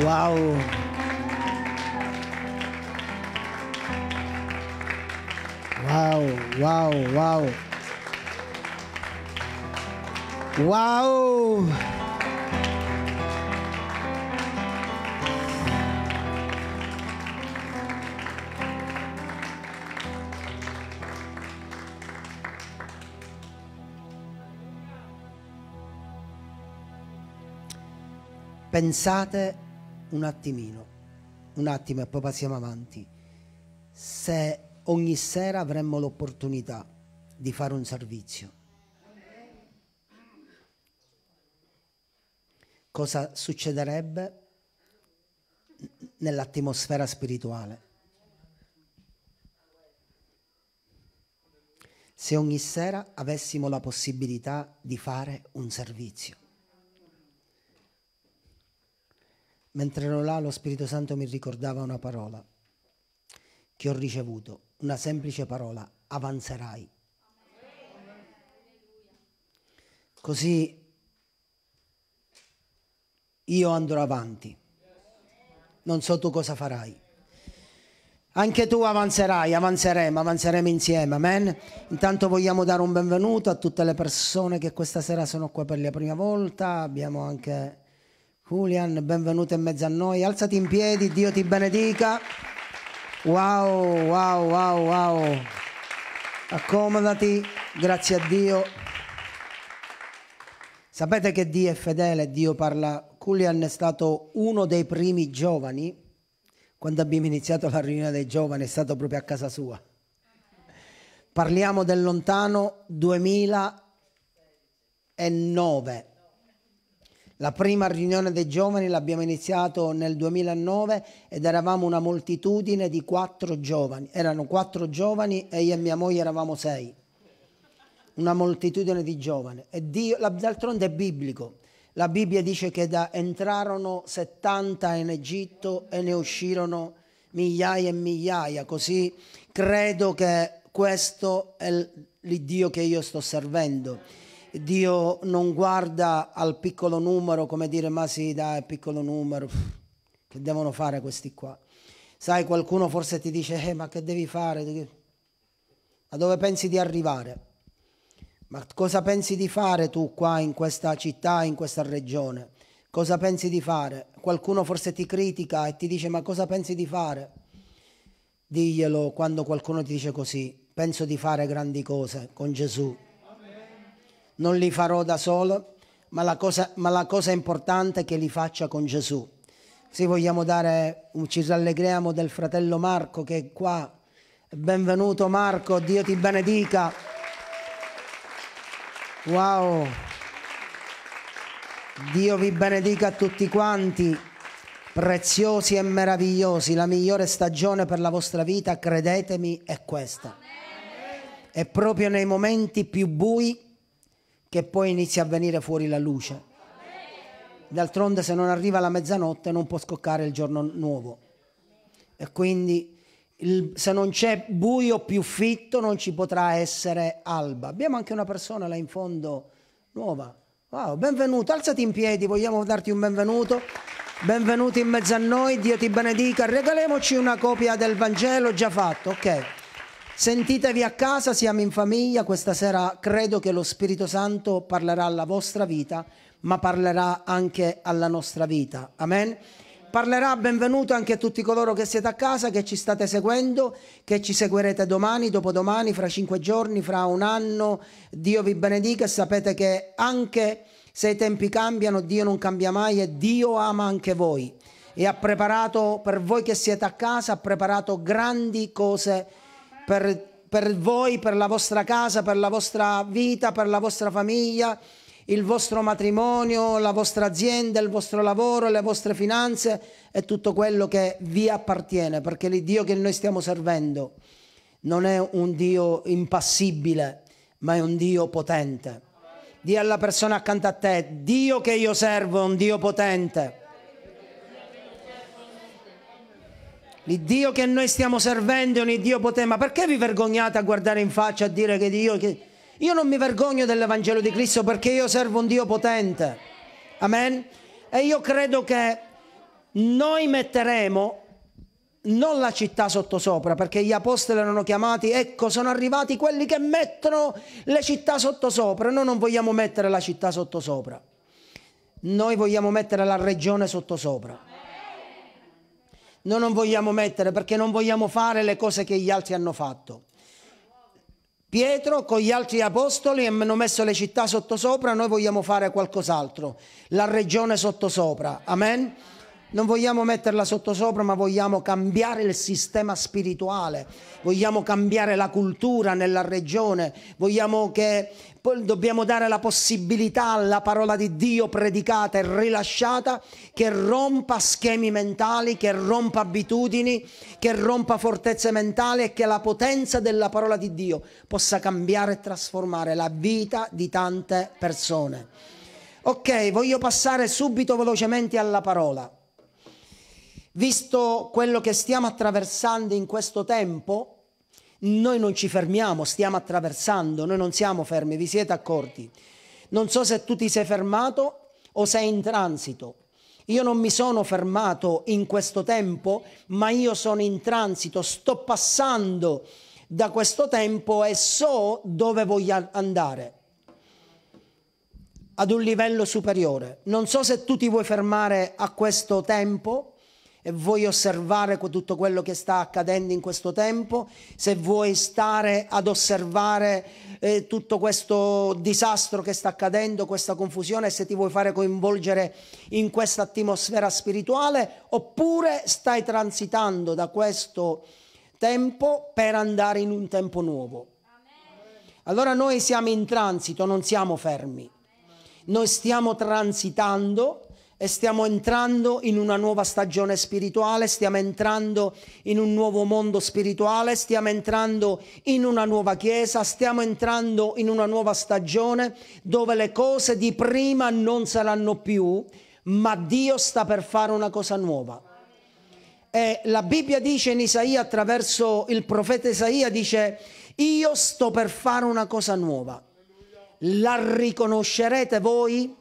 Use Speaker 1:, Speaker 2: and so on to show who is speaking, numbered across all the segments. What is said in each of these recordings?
Speaker 1: Wow. Wow, wow, wow. Wow. Pensate un attimino, un attimo e poi passiamo avanti. Se ogni sera avremmo l'opportunità di fare un servizio, cosa succederebbe nell'atmosfera spirituale? Se ogni sera avessimo la possibilità di fare un servizio. Mentre ero là lo Spirito Santo mi ricordava una parola che ho ricevuto, una semplice parola, avanzerai. Così io andrò avanti. Non so tu cosa farai. Anche tu avanzerai, avanzeremo, avanzeremo insieme, amen. Intanto vogliamo dare un benvenuto a tutte le persone che questa sera sono qua per la prima volta, abbiamo anche Julian, benvenuto in mezzo a noi. Alzati in piedi, Dio ti benedica. Wow, wow, wow, wow. Accomodati, grazie a Dio. Sapete che Dio è fedele, Dio parla. Julian è stato uno dei primi giovani, quando abbiamo iniziato la riunione dei giovani, è stato proprio a casa sua. Parliamo del lontano 2009. La prima riunione dei giovani l'abbiamo iniziato nel 2009 ed eravamo una moltitudine di quattro giovani. Erano quattro giovani e io e mia moglie eravamo sei. Una moltitudine di giovani. E Dio, d'altronde è biblico. La Bibbia dice che da, entrarono 70 in Egitto e ne uscirono migliaia e migliaia. Così credo che questo è l'Iddio che io sto servendo Dio non guarda al piccolo numero come dire ma sì dai piccolo numero, che devono fare questi qua? Sai qualcuno forse ti dice eh, ma che devi fare? A dove pensi di arrivare? Ma cosa pensi di fare tu qua in questa città, in questa regione? Cosa pensi di fare? Qualcuno forse ti critica e ti dice ma cosa pensi di fare? Diglielo quando qualcuno ti dice così, penso di fare grandi cose con Gesù non li farò da solo, ma la cosa, ma la cosa importante è che li faccia con Gesù. Così vogliamo dare, ci rallegriamo del fratello Marco che è qua. Benvenuto Marco, Dio ti benedica. Wow. Dio vi benedica a tutti quanti, preziosi e meravigliosi. La migliore stagione per la vostra vita, credetemi, è questa. È proprio nei momenti più bui che poi inizia a venire fuori la luce. D'altronde se non arriva la mezzanotte non può scoccare il giorno nuovo. E quindi il, se non c'è buio più fitto non ci potrà essere alba. Abbiamo anche una persona là in fondo nuova. Wow, benvenuto, alzati in piedi, vogliamo darti un benvenuto. Benvenuti in mezzo a noi, Dio ti benedica. Regaliamoci una copia del Vangelo già fatto, ok? Sentitevi a casa, siamo in famiglia, questa sera credo che lo Spirito Santo parlerà alla vostra vita, ma parlerà anche alla nostra vita. Amen parlerà benvenuto anche a tutti coloro che siete a casa, che ci state seguendo, che ci seguirete domani, dopodomani, fra cinque giorni, fra un anno. Dio vi benedica e sapete che anche se i tempi cambiano, Dio non cambia mai e Dio ama anche voi. E ha preparato per voi che siete a casa, ha preparato grandi cose per, per voi, per la vostra casa, per la vostra vita, per la vostra famiglia, il vostro matrimonio, la vostra azienda, il vostro lavoro, le vostre finanze e tutto quello che vi appartiene, perché il Dio che noi stiamo servendo non è un Dio impassibile, ma è un Dio potente. Dì alla persona accanto a te, Dio che io servo è un Dio potente. L'Iddio che noi stiamo servendo è un Iddio potente, ma perché vi vergognate a guardare in faccia a dire che Dio... Che... Io non mi vergogno dell'Evangelo di Cristo perché io servo un Dio potente. Amen? E io credo che noi metteremo non la città sottosopra, perché gli apostoli erano chiamati, ecco, sono arrivati quelli che mettono le città sottosopra. Noi non vogliamo mettere la città sottosopra. Noi vogliamo mettere la regione sottosopra noi non vogliamo mettere perché non vogliamo fare le cose che gli altri hanno fatto. Pietro con gli altri apostoli hanno messo le città sottosopra, noi vogliamo fare qualcos'altro, la regione sottosopra. Amen non vogliamo metterla sottosopra, ma vogliamo cambiare il sistema spirituale, vogliamo cambiare la cultura nella regione, vogliamo che poi dobbiamo dare la possibilità alla parola di Dio predicata e rilasciata che rompa schemi mentali, che rompa abitudini, che rompa fortezze mentali e che la potenza della parola di Dio possa cambiare e trasformare la vita di tante persone. Ok, voglio passare subito velocemente alla parola. Visto quello che stiamo attraversando in questo tempo, noi non ci fermiamo, stiamo attraversando, noi non siamo fermi, vi siete accorti? Non so se tu ti sei fermato o sei in transito. Io non mi sono fermato in questo tempo, ma io sono in transito, sto passando da questo tempo e so dove voglio andare, ad un livello superiore. Non so se tu ti vuoi fermare a questo tempo e vuoi osservare tutto quello che sta accadendo in questo tempo, se vuoi stare ad osservare eh, tutto questo disastro che sta accadendo, questa confusione, se ti vuoi fare coinvolgere in questa atmosfera spirituale, oppure stai transitando da questo tempo per andare in un tempo nuovo. Allora noi siamo in transito, non siamo fermi. Noi stiamo transitando e stiamo entrando in una nuova stagione spirituale, stiamo entrando in un nuovo mondo spirituale, stiamo entrando in una nuova chiesa, stiamo entrando in una nuova stagione dove le cose di prima non saranno più, ma Dio sta per fare una cosa nuova. E la Bibbia dice in Isaia attraverso il profeta Isaia dice io sto per fare una cosa nuova. La riconoscerete voi?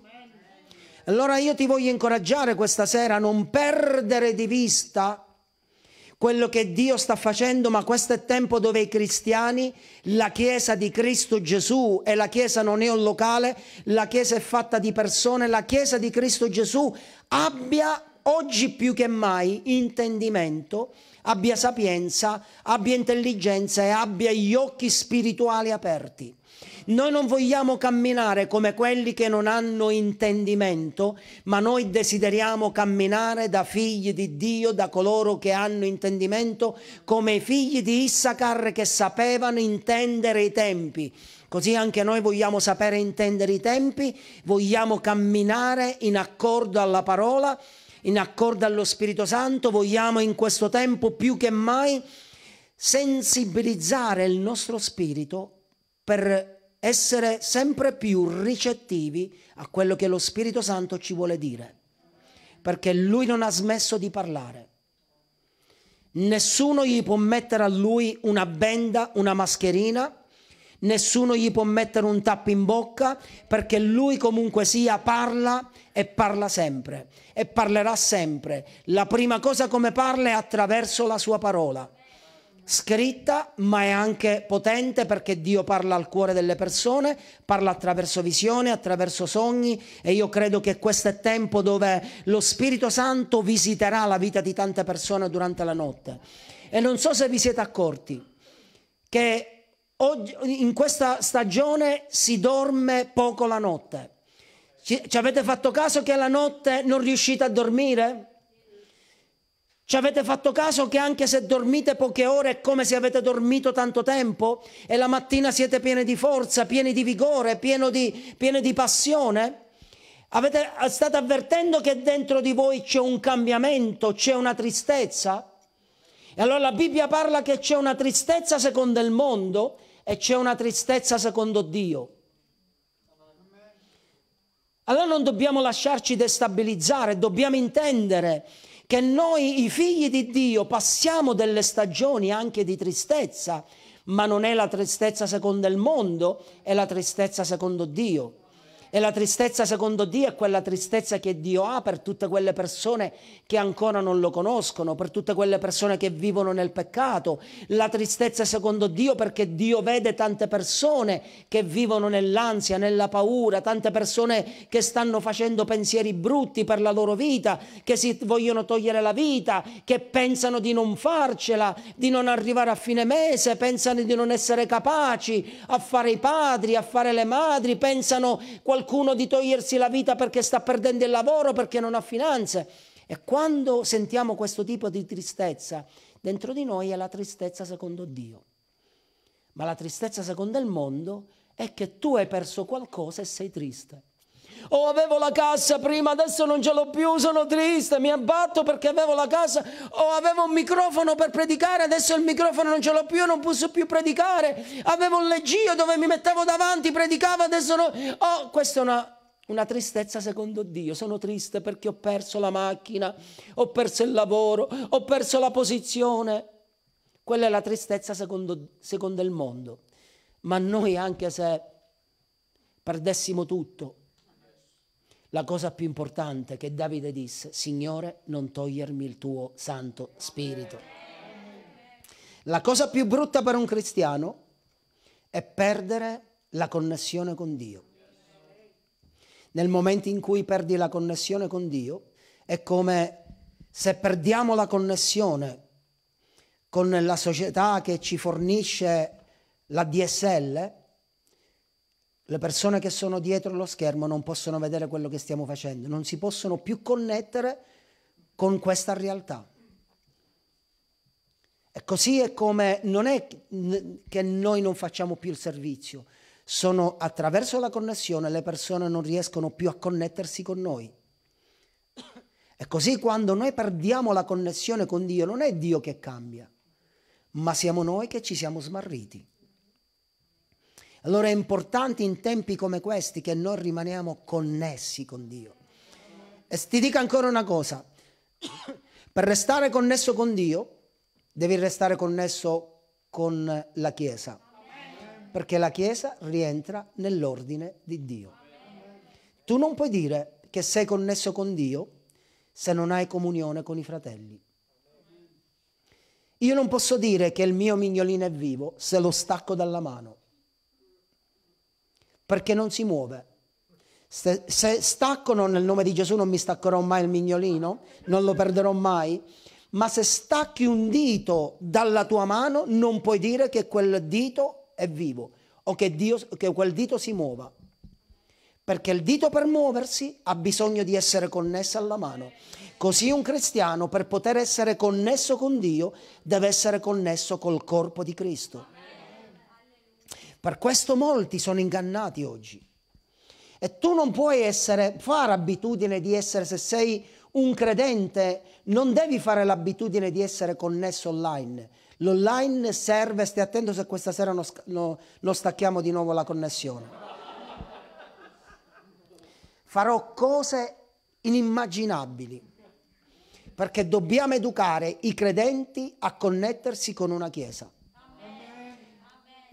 Speaker 1: Allora io ti voglio incoraggiare questa sera a non perdere di vista quello che Dio sta facendo, ma questo è tempo dove i cristiani, la Chiesa di Cristo Gesù, e la Chiesa non è un locale, la Chiesa è fatta di persone, la Chiesa di Cristo Gesù abbia oggi più che mai intendimento, abbia sapienza, abbia intelligenza e abbia gli occhi spirituali aperti. Noi non vogliamo camminare come quelli che non hanno intendimento, ma noi desideriamo camminare da figli di Dio, da coloro che hanno intendimento, come i figli di Issacar che sapevano intendere i tempi. Così anche noi vogliamo sapere intendere i tempi, vogliamo camminare in accordo alla parola in accordo allo Spirito Santo, vogliamo in questo tempo più che mai sensibilizzare il nostro spirito per essere sempre più ricettivi a quello che lo Spirito Santo ci vuole dire, perché lui non ha smesso di parlare. Nessuno gli può mettere a lui una benda, una mascherina, nessuno gli può mettere un tappo in bocca perché lui comunque sia parla e parla sempre e parlerà sempre. La prima cosa come parla è attraverso la sua parola, scritta ma è anche potente perché Dio parla al cuore delle persone, parla attraverso visione, attraverso sogni e io credo che questo è tempo dove lo Spirito Santo visiterà la vita di tante persone durante la notte. E non so se vi siete accorti che in questa stagione si dorme poco la notte. Ci, ci avete fatto caso che la notte non riuscite a dormire? Ci avete fatto caso che anche se dormite poche ore è come se avete dormito tanto tempo e la mattina siete pieni di forza, pieni di vigore, pieni di, pieni di passione? Avete, state avvertendo che dentro di voi c'è un cambiamento, c'è una tristezza? E allora la Bibbia parla che c'è una tristezza secondo il mondo e c'è una tristezza secondo Dio. Allora non dobbiamo lasciarci destabilizzare, dobbiamo intendere che noi, i figli di Dio, passiamo delle stagioni anche di tristezza, ma non è la tristezza secondo il mondo, è la tristezza secondo Dio. E la tristezza secondo Dio è quella tristezza che Dio ha per tutte quelle persone che ancora non lo conoscono, per tutte quelle persone che vivono nel peccato. La tristezza secondo Dio perché Dio vede tante persone che vivono nell'ansia, nella paura, tante persone che stanno facendo pensieri brutti per la loro vita, che si vogliono togliere la vita, che pensano di non farcela, di non arrivare a fine mese, pensano di non essere capaci a fare i padri, a fare le madri, pensano qualcosa qualcuno di togliersi la vita perché sta perdendo il lavoro, perché non ha finanze. E quando sentiamo questo tipo di tristezza, dentro di noi è la tristezza secondo Dio. Ma la tristezza secondo il mondo è che tu hai perso qualcosa e sei triste. Oh, avevo la cassa prima, adesso non ce l'ho più, sono triste, mi abbatto perché avevo la cassa. Oh, avevo un microfono per predicare, adesso il microfono non ce l'ho più, non posso più predicare. Avevo un leggio dove mi mettevo davanti, predicavo, adesso no. Oh, questa è una una tristezza secondo Dio. Sono triste perché ho perso la macchina, ho perso il lavoro, ho perso la posizione. Quella è la tristezza secondo, secondo il mondo. Ma noi anche se perdessimo tutto, la cosa più importante che Davide disse, Signore, non togliermi il tuo Santo Spirito. La cosa più brutta per un cristiano è perdere la connessione con Dio. Nel momento in cui perdi la connessione con Dio, è come se perdiamo la connessione con la società che ci fornisce la DSL, le persone che sono dietro lo schermo non possono vedere quello che stiamo facendo, non si possono più connettere con questa realtà. E così è come non è che noi non facciamo più il servizio, sono attraverso la connessione le persone non riescono più a connettersi con noi. E così quando noi perdiamo la connessione con Dio non è Dio che cambia, ma siamo noi che ci siamo smarriti. Allora è importante in tempi come questi che noi rimaniamo connessi con Dio. E ti dico ancora una cosa, per restare connesso con Dio devi restare connesso con la Chiesa, perché la Chiesa rientra nell'ordine di Dio. Tu non puoi dire che sei connesso con Dio se non hai comunione con i fratelli. Io non posso dire che il mio mignolino è vivo se lo stacco dalla mano perché non si muove. Se, se staccano nel nome di Gesù non mi staccherò mai il mignolino, non lo perderò mai, ma se stacchi un dito dalla tua mano non puoi dire che quel dito è vivo o che, Dio, che quel dito si muova, perché il dito per muoversi ha bisogno di essere connesso alla mano. Così un cristiano per poter essere connesso con Dio deve essere connesso col corpo di Cristo. Per questo molti sono ingannati oggi. E tu non puoi essere, fare abitudine di essere, se sei un credente, non devi fare l'abitudine di essere connesso online. L'online serve, stai attento se questa sera non, no, no stacchiamo di nuovo la connessione. Farò cose inimmaginabili, perché dobbiamo educare i credenti a connettersi con una chiesa.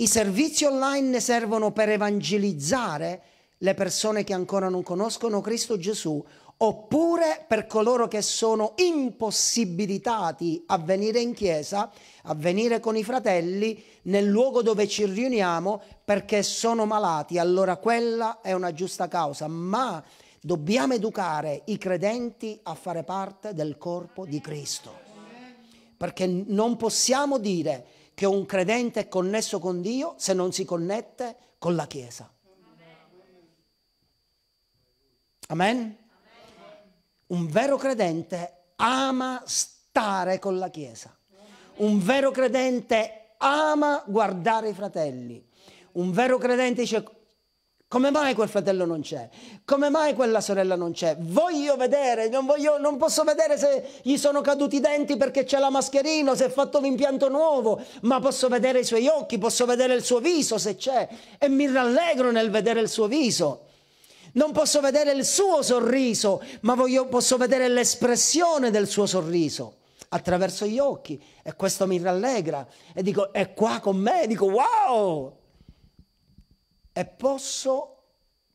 Speaker 1: I servizi online servono per evangelizzare le persone che ancora non conoscono Cristo Gesù oppure per coloro che sono impossibilitati a venire in chiesa, a venire con i fratelli nel luogo dove ci riuniamo perché sono malati. Allora quella è una giusta causa, ma dobbiamo educare i credenti a fare parte del corpo di Cristo. Perché non possiamo dire che un credente è connesso con Dio se non si connette con la Chiesa. Amen? Un vero credente ama stare con la Chiesa. Un vero credente ama guardare i fratelli. Un vero credente dice come mai quel fratello non c'è? Come mai quella sorella non c'è? Voglio vedere, non, voglio, non, posso vedere se gli sono caduti i denti perché c'è la mascherina, se è fatto l'impianto nuovo, ma posso vedere i suoi occhi, posso vedere il suo viso se c'è e mi rallegro nel vedere il suo viso. Non posso vedere il suo sorriso, ma voglio, posso vedere l'espressione del suo sorriso attraverso gli occhi e questo mi rallegra e dico è qua con me, dico wow! e posso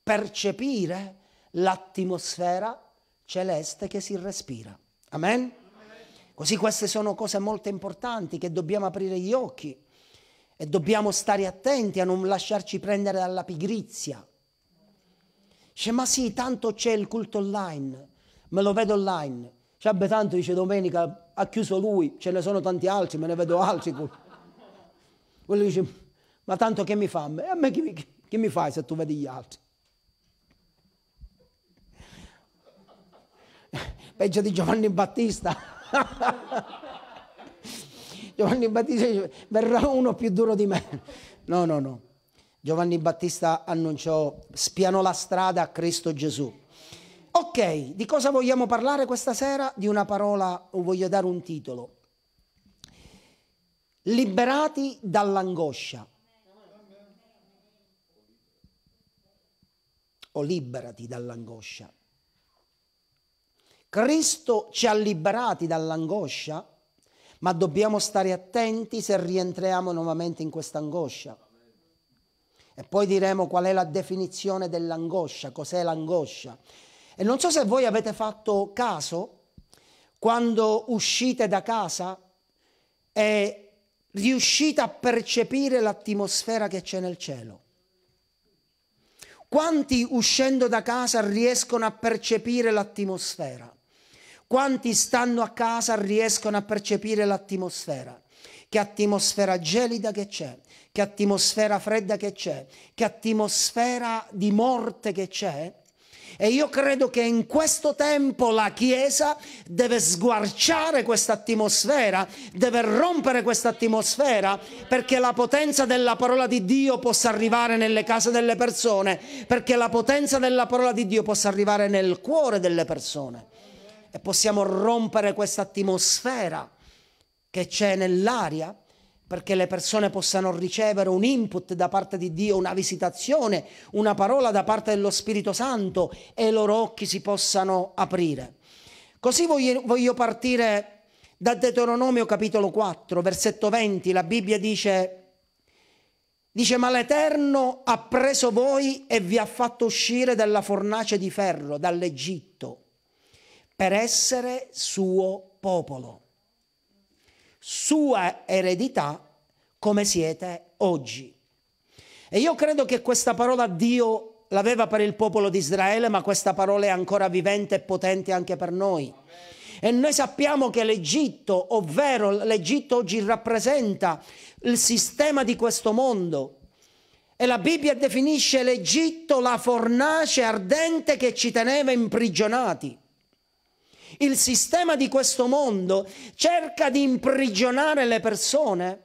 Speaker 1: percepire l'atmosfera celeste che si respira. Amen? Così queste sono cose molto importanti che dobbiamo aprire gli occhi e dobbiamo stare attenti a non lasciarci prendere dalla pigrizia. Dice, ma sì, tanto c'è il culto online, me lo vedo online. Cioè, beh, tanto dice domenica ha chiuso lui, ce ne sono tanti altri, me ne vedo altri. Quello dice, ma tanto che mi fa? A me, a me che mi che mi fai se tu vedi gli altri. Peggio di Giovanni Battista. Giovanni Battista dice, verrà uno più duro di me. No, no, no. Giovanni Battista annunciò, spianò la strada a Cristo Gesù. Ok, di cosa vogliamo parlare questa sera? Di una parola, o voglio dare un titolo. Liberati dall'angoscia. o liberati dall'angoscia. Cristo ci ha liberati dall'angoscia, ma dobbiamo stare attenti se rientriamo nuovamente in questa angoscia. E poi diremo qual è la definizione dell'angoscia, cos'è l'angoscia. E non so se voi avete fatto caso quando uscite da casa e riuscite a percepire l'atmosfera che c'è nel cielo. Quanti uscendo da casa riescono a percepire l'atmosfera? Quanti stando a casa riescono a percepire l'atmosfera? Che atmosfera gelida che c'è, che atmosfera fredda che c'è, che atmosfera di morte che c'è? E io credo che in questo tempo la Chiesa deve sguarciare questa atmosfera, deve rompere questa atmosfera perché la potenza della parola di Dio possa arrivare nelle case delle persone, perché la potenza della parola di Dio possa arrivare nel cuore delle persone. E possiamo rompere questa atmosfera che c'è nell'aria perché le persone possano ricevere un input da parte di Dio, una visitazione, una parola da parte dello Spirito Santo e i loro occhi si possano aprire. Così voglio, voglio partire da Deuteronomio capitolo 4, versetto 20. La Bibbia dice, dice, ma l'Eterno ha preso voi e vi ha fatto uscire dalla fornace di ferro, dall'Egitto, per essere suo popolo sua eredità come siete oggi. E io credo che questa parola Dio l'aveva per il popolo di Israele, ma questa parola è ancora vivente e potente anche per noi. E noi sappiamo che l'Egitto, ovvero l'Egitto oggi rappresenta il sistema di questo mondo. E la Bibbia definisce l'Egitto la fornace ardente che ci teneva imprigionati. Il sistema di questo mondo cerca di imprigionare le persone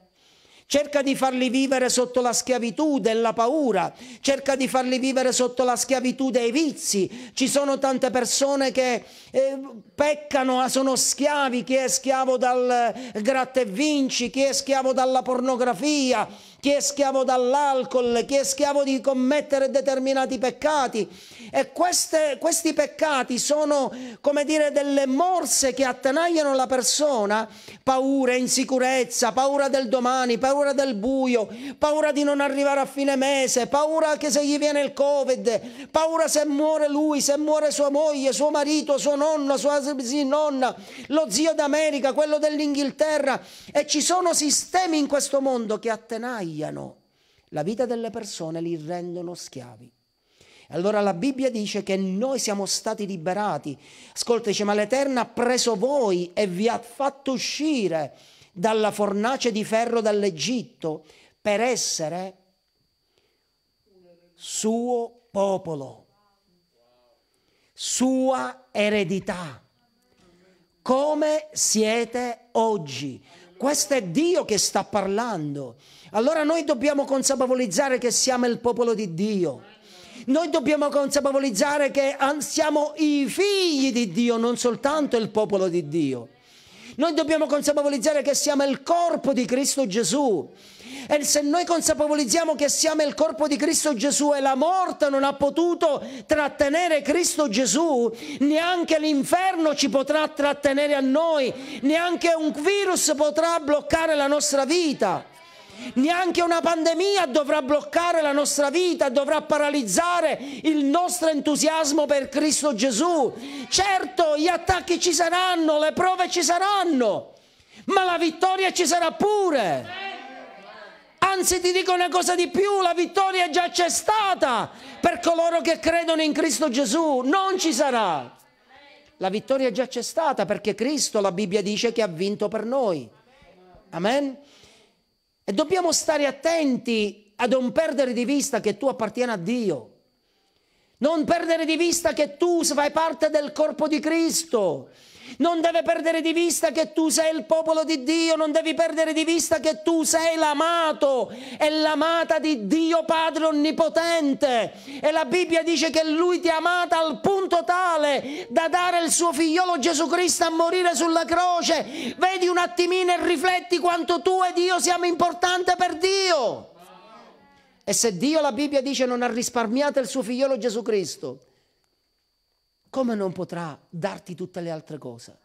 Speaker 1: cerca di farli vivere sotto la schiavitù della paura, cerca di farli vivere sotto la schiavitù dei vizi. Ci sono tante persone che eh, peccano, ah, sono schiavi, chi è schiavo dal eh, gratta e vinci, chi è schiavo dalla pornografia, chi è schiavo dall'alcol, chi è schiavo di commettere determinati peccati. E queste, questi peccati sono, come dire, delle morse che attanagliano la persona, paura, insicurezza, paura del domani, paura del buio, paura di non arrivare a fine mese, paura che se gli viene il covid, paura se muore lui, se muore sua moglie, suo marito, suo nonno, sua nonna, lo zio d'America, quello dell'Inghilterra. E ci sono sistemi in questo mondo che attenagliano sbagliano la vita delle persone, li rendono schiavi. Allora la Bibbia dice che noi siamo stati liberati. Ascolta, dice, ma l'Eterno ha preso voi e vi ha fatto uscire dalla fornace di ferro dall'Egitto per essere suo popolo, sua eredità. Come siete oggi? Questo è Dio che sta parlando. Allora noi dobbiamo consapevolizzare che siamo il popolo di Dio. Noi dobbiamo consapevolizzare che ah, siamo i figli di Dio, non soltanto il popolo di Dio. Noi dobbiamo consapevolizzare che siamo il corpo di Cristo Gesù. E se noi consapevolizziamo che siamo il corpo di Cristo Gesù e la morte non ha potuto trattenere Cristo Gesù, neanche l'inferno ci potrà trattenere a noi, neanche un virus potrà bloccare la nostra vita. Neanche una pandemia dovrà bloccare la nostra vita, dovrà paralizzare il nostro entusiasmo per Cristo Gesù. Certo, gli attacchi ci saranno, le prove ci saranno, ma la vittoria ci sarà pure. Anzi, ti dico una cosa di più, la vittoria già c'è stata per coloro che credono in Cristo Gesù, non ci sarà. La vittoria già c'è stata perché Cristo, la Bibbia dice che ha vinto per noi. Amen. E dobbiamo stare attenti a non perdere di vista che tu appartieni a Dio. Non perdere di vista che tu fai parte del corpo di Cristo non deve perdere di vista che tu sei il popolo di Dio, non devi perdere di vista che tu sei l'amato e l'amata di Dio Padre Onnipotente. E la Bibbia dice che Lui ti ha amata al punto tale da dare il suo figliolo Gesù Cristo a morire sulla croce. Vedi un attimino e rifletti quanto tu e Dio siamo importanti per Dio. E se Dio, la Bibbia dice, non ha risparmiato il suo figliolo Gesù Cristo, come non potrà darti tutte le altre cose?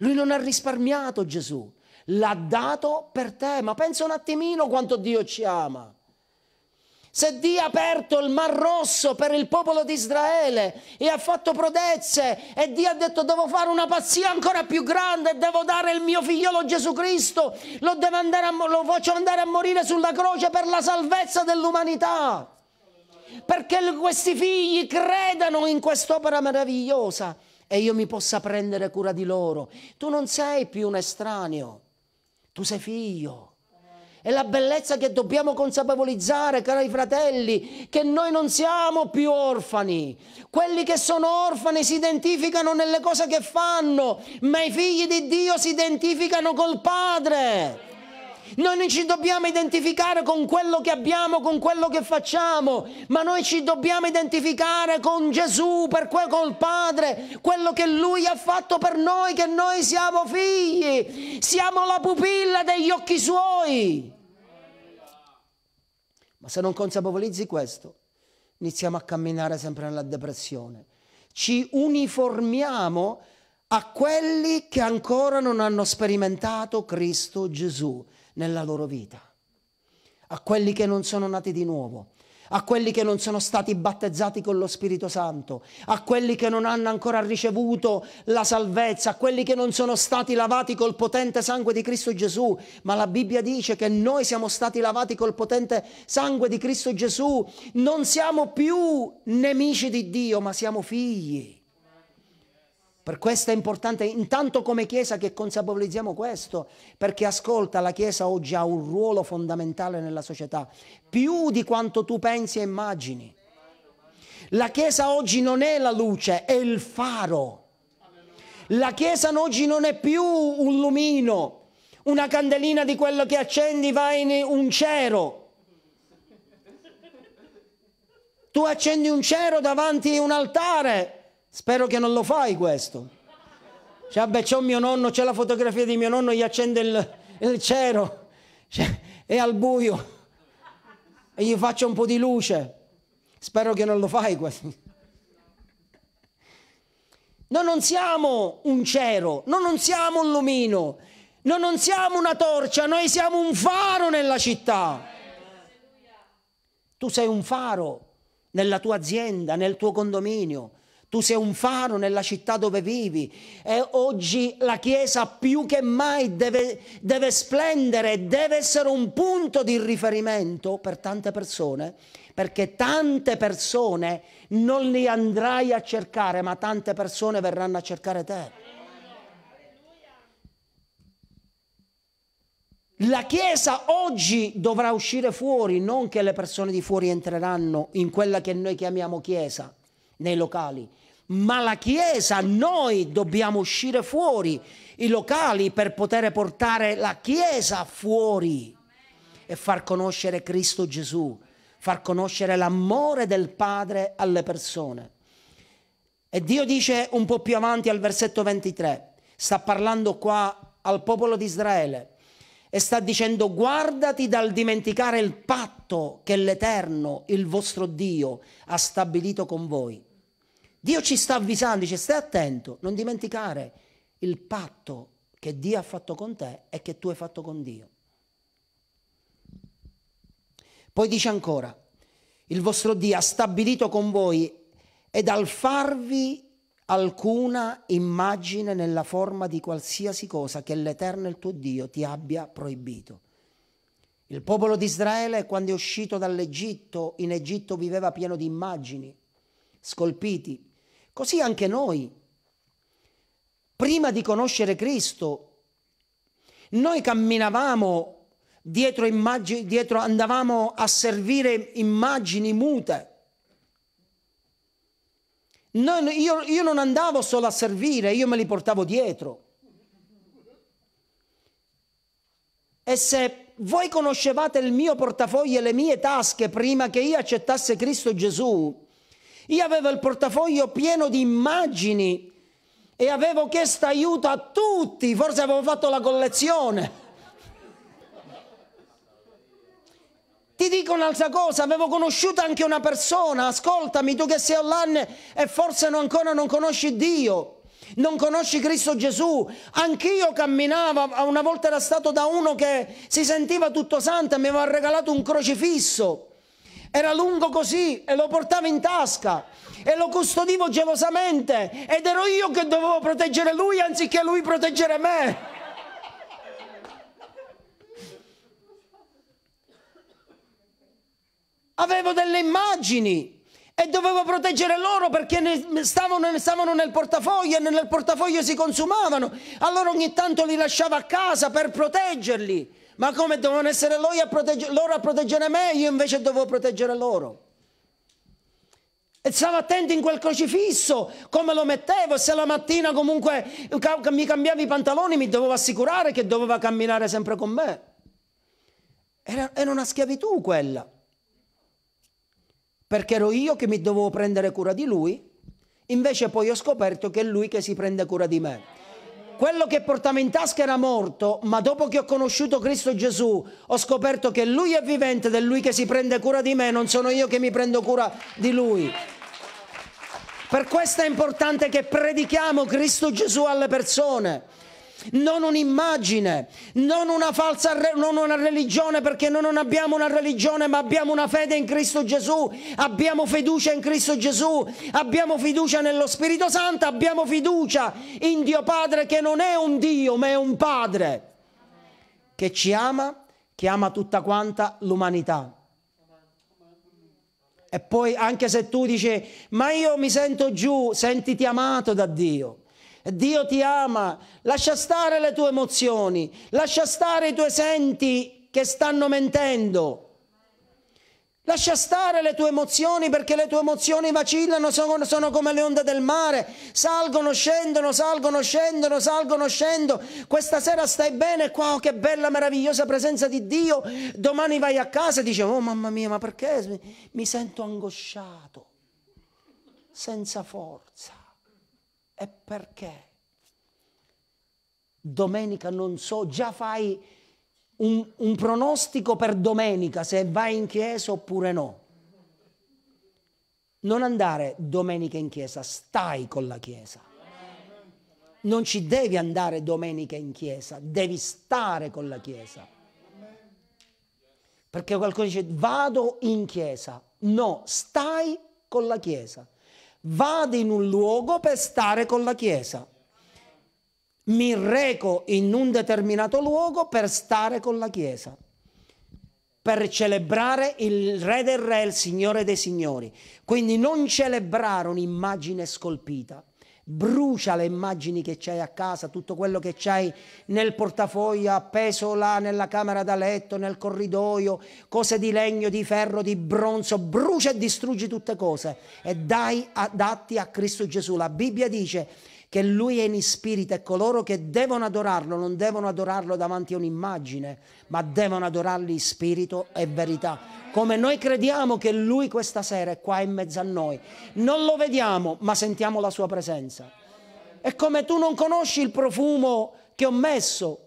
Speaker 1: Lui non ha risparmiato Gesù, l'ha dato per te, ma pensa un attimino quanto Dio ci ama. Se Dio ha aperto il Mar Rosso per il popolo di Israele e ha fatto prodezze e Dio ha detto devo fare una pazzia ancora più grande, devo dare il mio figliolo Gesù Cristo, lo, a, lo faccio andare a morire sulla croce per la salvezza dell'umanità perché questi figli credano in quest'opera meravigliosa e io mi possa prendere cura di loro. Tu non sei più un estraneo, tu sei figlio. È la bellezza che dobbiamo consapevolizzare, cari fratelli, che noi non siamo più orfani. Quelli che sono orfani si identificano nelle cose che fanno, ma i figli di Dio si identificano col Padre. Noi non ci dobbiamo identificare con quello che abbiamo, con quello che facciamo, ma noi ci dobbiamo identificare con Gesù, per que- col Padre, quello che Lui ha fatto per noi, che noi siamo figli, siamo la pupilla degli occhi Suoi. Ma se non consapevolizzi questo, iniziamo a camminare sempre nella depressione. Ci uniformiamo a quelli che ancora non hanno sperimentato Cristo Gesù nella loro vita, a quelli che non sono nati di nuovo, a quelli che non sono stati battezzati con lo Spirito Santo, a quelli che non hanno ancora ricevuto la salvezza, a quelli che non sono stati lavati col potente sangue di Cristo Gesù. Ma la Bibbia dice che noi siamo stati lavati col potente sangue di Cristo Gesù. Non siamo più nemici di Dio, ma siamo figli. Per questo è importante, intanto come Chiesa, che consapevolizziamo questo, perché ascolta, la Chiesa oggi ha un ruolo fondamentale nella società, più di quanto tu pensi e immagini. La Chiesa oggi non è la luce, è il faro. La Chiesa oggi non è più un lumino, una candelina di quello che accendi va in un cero. Tu accendi un cero davanti a un altare, Spero che non lo fai questo. Cioè, vabbè, c'ho mio nonno, c'è la fotografia di mio nonno, gli accende il, il cero, cioè, è al buio, e gli faccio un po' di luce. Spero che non lo fai questo. Noi non siamo un cero, noi non siamo un lumino, noi non siamo una torcia, noi siamo un faro nella città. Tu sei un faro nella tua azienda, nel tuo condominio, tu sei un faro nella città dove vivi e oggi la Chiesa più che mai deve, deve splendere, deve essere un punto di riferimento per tante persone, perché tante persone non li andrai a cercare, ma tante persone verranno a cercare te. La Chiesa oggi dovrà uscire fuori, non che le persone di fuori entreranno in quella che noi chiamiamo Chiesa, nei locali, ma la Chiesa, noi dobbiamo uscire fuori i locali per poter portare la Chiesa fuori e far conoscere Cristo Gesù, far conoscere l'amore del Padre alle persone. E Dio dice un po' più avanti al versetto 23, sta parlando qua al popolo di Israele e sta dicendo guardati dal dimenticare il patto che l'Eterno, il vostro Dio, ha stabilito con voi Dio ci sta avvisando, dice stai attento, non dimenticare il patto che Dio ha fatto con te e che tu hai fatto con Dio. Poi dice ancora, il vostro Dio ha stabilito con voi ed al farvi alcuna immagine nella forma di qualsiasi cosa che l'Eterno il tuo Dio ti abbia proibito. Il popolo di Israele quando è uscito dall'Egitto, in Egitto viveva pieno di immagini, scolpiti, Così anche noi, prima di conoscere Cristo, noi camminavamo dietro immagini, dietro andavamo a servire immagini mute. Noi, io, io non andavo solo a servire, io me li portavo dietro. E se voi conoscevate il mio portafoglio e le mie tasche prima che io accettasse Cristo Gesù, io avevo il portafoglio pieno di immagini e avevo chiesto aiuto a tutti, forse avevo fatto la collezione. Ti dico un'altra cosa, avevo conosciuto anche una persona, ascoltami tu che sei online e forse non ancora non conosci Dio, non conosci Cristo Gesù. Anch'io camminavo, una volta era stato da uno che si sentiva tutto santo e mi aveva regalato un crocifisso. Era lungo così e lo portavo in tasca e lo custodivo gelosamente ed ero io che dovevo proteggere lui anziché lui proteggere me. Avevo delle immagini e dovevo proteggere loro perché ne stavano, stavano, nel portafoglio e nel portafoglio si consumavano. Allora ogni tanto li lasciavo a casa per proteggerli. Ma come devono essere loro a, protegge, loro a proteggere me e io invece devo proteggere loro? E stavo attento in quel crocifisso, come lo mettevo, se la mattina comunque mi cambiavo i pantaloni mi dovevo assicurare che doveva camminare sempre con me. Era, era una schiavitù quella, perché ero io che mi dovevo prendere cura di lui, invece poi ho scoperto che è lui che si prende cura di me quello che portavo in tasca era morto, ma dopo che ho conosciuto Cristo Gesù ho scoperto che Lui è vivente ed è Lui che si prende cura di me, non sono io che mi prendo cura di Lui. Per questo è importante che predichiamo Cristo Gesù alle persone non un'immagine, non una falsa non una religione, perché noi non abbiamo una religione, ma abbiamo una fede in Cristo Gesù, abbiamo fiducia in Cristo Gesù, abbiamo fiducia nello Spirito Santo, abbiamo fiducia in Dio Padre che non è un Dio, ma è un Padre che ci ama, che ama tutta quanta l'umanità. E poi anche se tu dici, ma io mi sento giù, sentiti amato da Dio. Dio ti ama, lascia stare le tue emozioni, lascia stare i tuoi senti che stanno mentendo. Lascia stare le tue emozioni perché le tue emozioni vacillano, sono, sono, come le onde del mare, salgono, scendono, salgono, scendono, salgono, scendono. Questa sera stai bene, wow, oh, che bella, meravigliosa presenza di Dio. Domani vai a casa e dici, oh mamma mia, ma perché mi sento angosciato, senza forza. E perché? Domenica non so, già fai un, un pronostico per domenica, se vai in chiesa oppure no. Non andare domenica in chiesa, stai con la chiesa. Non ci devi andare domenica in chiesa, devi stare con la chiesa. Perché qualcuno dice vado in chiesa. No, stai con la chiesa vado in un luogo per stare con la Chiesa. Mi reco in un determinato luogo per stare con la Chiesa, per celebrare il Re del Re, il Signore dei Signori. Quindi non celebrare un'immagine scolpita brucia le immagini che c'hai a casa, tutto quello che c'hai nel portafoglio, appeso là nella camera da letto, nel corridoio, cose di legno, di ferro, di bronzo, brucia e distruggi tutte cose e dai adatti a Cristo Gesù. La Bibbia dice che lui è in spirito e coloro che devono adorarlo non devono adorarlo davanti a un'immagine, ma devono adorarli in spirito e verità. Come noi crediamo che lui questa sera è qua in mezzo a noi. Non lo vediamo, ma sentiamo la sua presenza. È come tu non conosci il profumo che ho messo,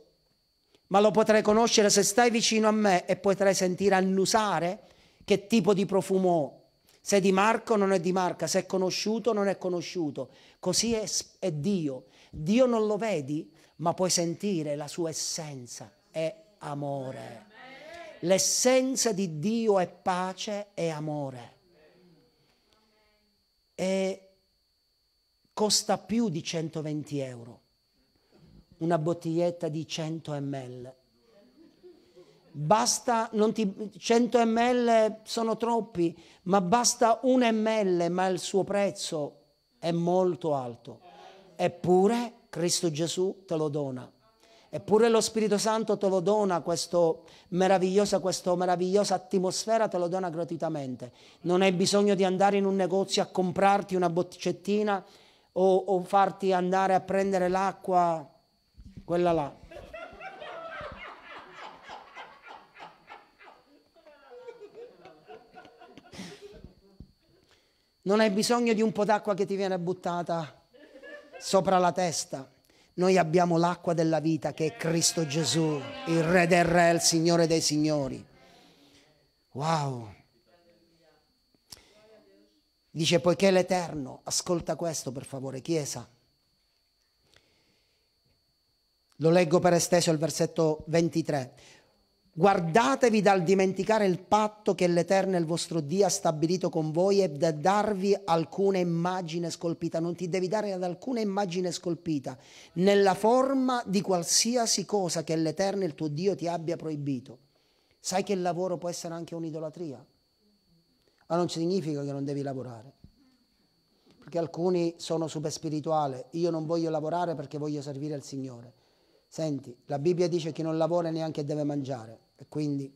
Speaker 1: ma lo potrai conoscere se stai vicino a me e potrai sentire annusare che tipo di profumo ho se è di Marco non è di Marca, se è conosciuto non è conosciuto. Così è, è Dio. Dio non lo vedi, ma puoi sentire la sua essenza, è amore. L'essenza di Dio è pace e amore. E costa più di 120 euro una bottiglietta di 100 ml basta, ti, 100 ml sono troppi, ma basta un ml, ma il suo prezzo è molto alto. Eppure Cristo Gesù te lo dona. Eppure lo Spirito Santo te lo dona, questa meravigliosa, meravigliosa atmosfera te lo dona gratuitamente. Non hai bisogno di andare in un negozio a comprarti una boccettina o, o farti andare a prendere l'acqua, quella là. Non hai bisogno di un po' d'acqua che ti viene buttata sopra la testa. Noi abbiamo l'acqua della vita che è Cristo Gesù, il Re del Re, il Signore dei Signori. Wow. Dice poiché l'Eterno, ascolta questo per favore, Chiesa. Lo leggo per esteso il versetto 23 Guardatevi dal dimenticare il patto che l'Eterno il vostro Dio ha stabilito con voi e da darvi alcuna immagine scolpita. Non ti devi dare ad alcuna immagine scolpita, nella forma di qualsiasi cosa che l'Eterno il tuo Dio ti abbia proibito. Sai che il lavoro può essere anche un'idolatria? Ma non significa che non devi lavorare. Perché alcuni sono super spirituali. Io non voglio lavorare perché voglio servire il Signore. Senti, la Bibbia dice che chi non lavora neanche deve mangiare. E quindi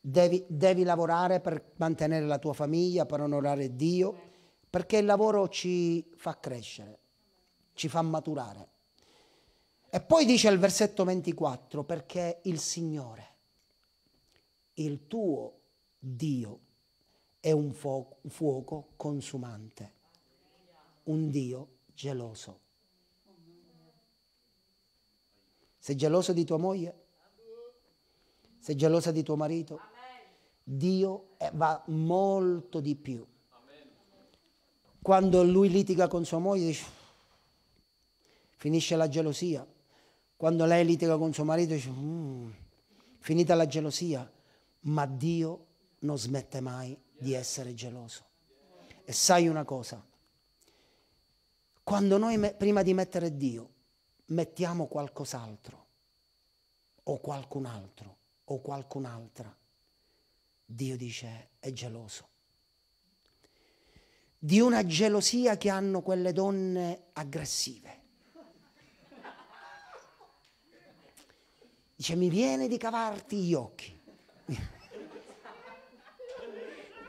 Speaker 1: devi, devi lavorare per mantenere la tua famiglia, per onorare Dio, perché il lavoro ci fa crescere, ci fa maturare. E poi dice il versetto 24, perché il Signore, il tuo Dio, è un fuoco, fuoco consumante, un Dio geloso. Sei geloso di tua moglie? Sei gelosa di tuo marito? Dio va molto di più. Quando lui litiga con sua moglie, dice, finisce la gelosia. Quando lei litiga con suo marito, dice, mm, finita la gelosia. Ma Dio non smette mai di essere geloso. E sai una cosa, quando noi prima di mettere Dio mettiamo qualcos'altro o qualcun altro, o qualcun'altra, Dio dice è geloso. Di una gelosia che hanno quelle donne aggressive. Dice mi viene di cavarti gli occhi.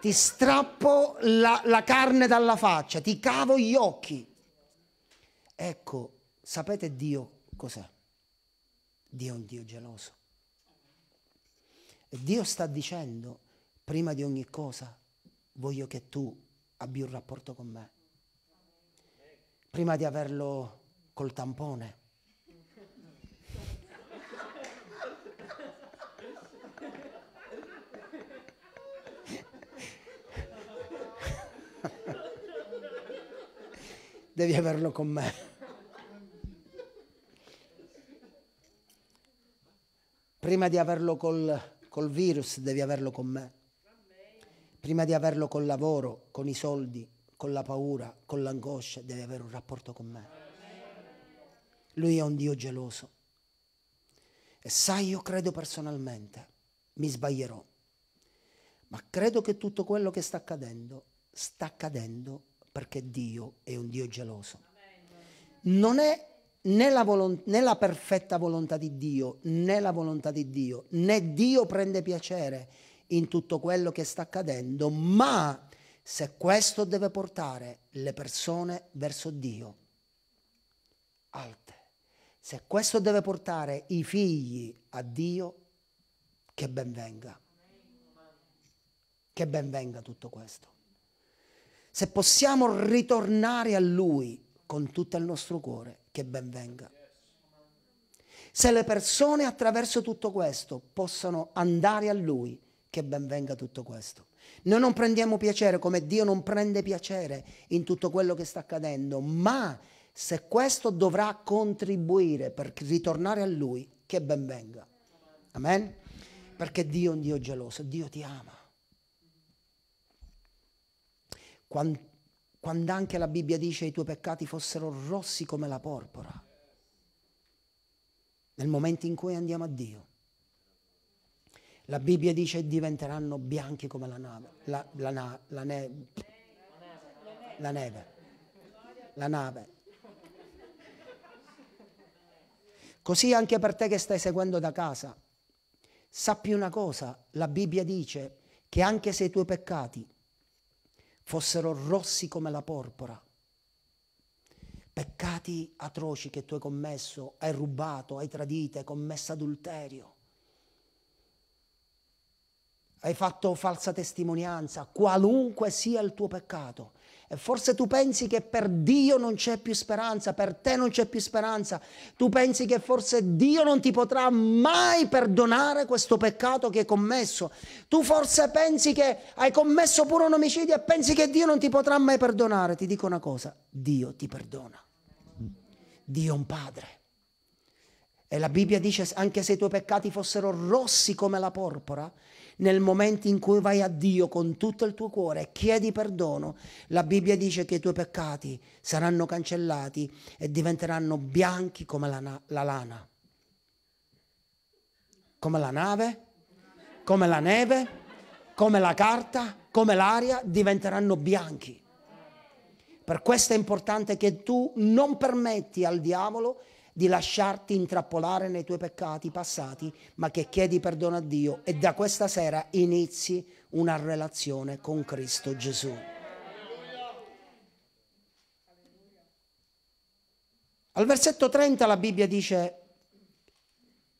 Speaker 1: ti strappo la, la carne dalla faccia, ti cavo gli occhi. Ecco, sapete Dio cos'è? Dio è un Dio geloso. E Dio sta dicendo, prima di ogni cosa, voglio che tu abbia un rapporto con me. Prima di averlo col tampone. Devi averlo con me. Prima di averlo col Col virus devi averlo con me. Prima di averlo col lavoro, con i soldi, con la paura, con l'angoscia, devi avere un rapporto con me. Lui è un Dio geloso. E sai, io credo personalmente, mi sbaglierò, ma credo che tutto quello che sta accadendo sta accadendo perché Dio è un Dio geloso. Non è né la, volont- né la perfetta volontà di Dio, né la volontà di Dio, né Dio prende piacere in tutto quello che sta accadendo, ma se questo deve portare le persone verso Dio, alte, se questo deve portare i figli a Dio, che ben venga. Che ben venga tutto questo. Se possiamo ritornare a Lui con tutto il nostro cuore, che ben venga. Se le persone attraverso tutto questo possono andare a Lui, che ben venga tutto questo. Noi non prendiamo piacere come Dio non prende piacere in tutto quello che sta accadendo, ma se questo dovrà contribuire per ritornare a Lui, che ben venga. Amen? Perché Dio è un Dio geloso, Dio ti ama. Quanto quando anche la Bibbia dice i tuoi peccati fossero rossi come la porpora, nel momento in cui andiamo a Dio. La Bibbia dice diventeranno bianchi come la, nave, la, la, na, la, ne, la neve, la nave. Così anche per te che stai seguendo da casa, sappi una cosa, la Bibbia dice che anche se i tuoi peccati fossero rossi come la porpora. Peccati atroci che tu hai commesso, hai rubato, hai tradito, hai commesso adulterio. Hai fatto falsa testimonianza, qualunque sia il tuo peccato. E eh, forse tu pensi che per Dio non c'è più speranza, per te non c'è più speranza. Tu pensi che forse Dio non ti potrà mai perdonare questo peccato che hai commesso. Tu forse pensi che hai commesso pure un omicidio e pensi che Dio non ti potrà mai perdonare. Ti dico una cosa, Dio ti perdona. Dio è un padre. E la Bibbia dice anche se i tuoi peccati fossero rossi come la porpora, nel momento in cui vai a Dio con tutto il tuo cuore e chiedi perdono, la Bibbia dice che i tuoi peccati saranno cancellati e diventeranno bianchi come la, la lana. Come la nave, come la neve, come la carta, come l'aria, diventeranno bianchi. Per questo è importante che tu non permetti al diavolo di lasciarti intrappolare nei tuoi peccati passati, ma che chiedi perdono a Dio e da questa sera inizi una relazione con Cristo Gesù. Al versetto 30 la Bibbia dice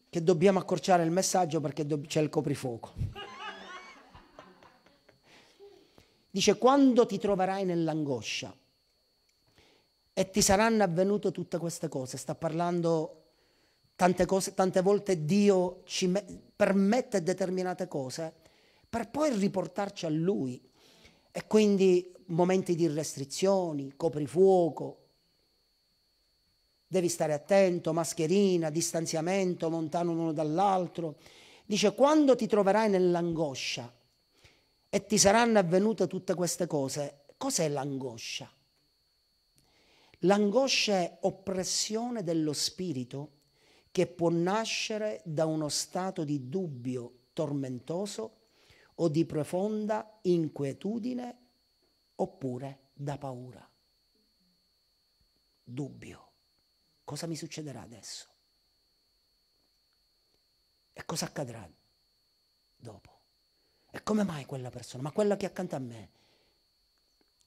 Speaker 1: che dobbiamo accorciare il messaggio perché c'è il coprifuoco. Dice quando ti troverai nell'angoscia, e ti saranno avvenute tutte queste cose. Sta parlando tante cose, tante volte Dio ci me- permette determinate cose per poi riportarci a Lui. E quindi momenti di restrizioni, coprifuoco, devi stare attento, mascherina, distanziamento, lontano l'uno dall'altro. Dice, quando ti troverai nell'angoscia e ti saranno avvenute tutte queste cose, cos'è l'angoscia? L'angoscia è oppressione dello spirito che può nascere da uno stato di dubbio tormentoso o di profonda inquietudine oppure da paura. Dubbio. Cosa mi succederà adesso? E cosa accadrà dopo? E come mai quella persona? Ma quella che è accanto a me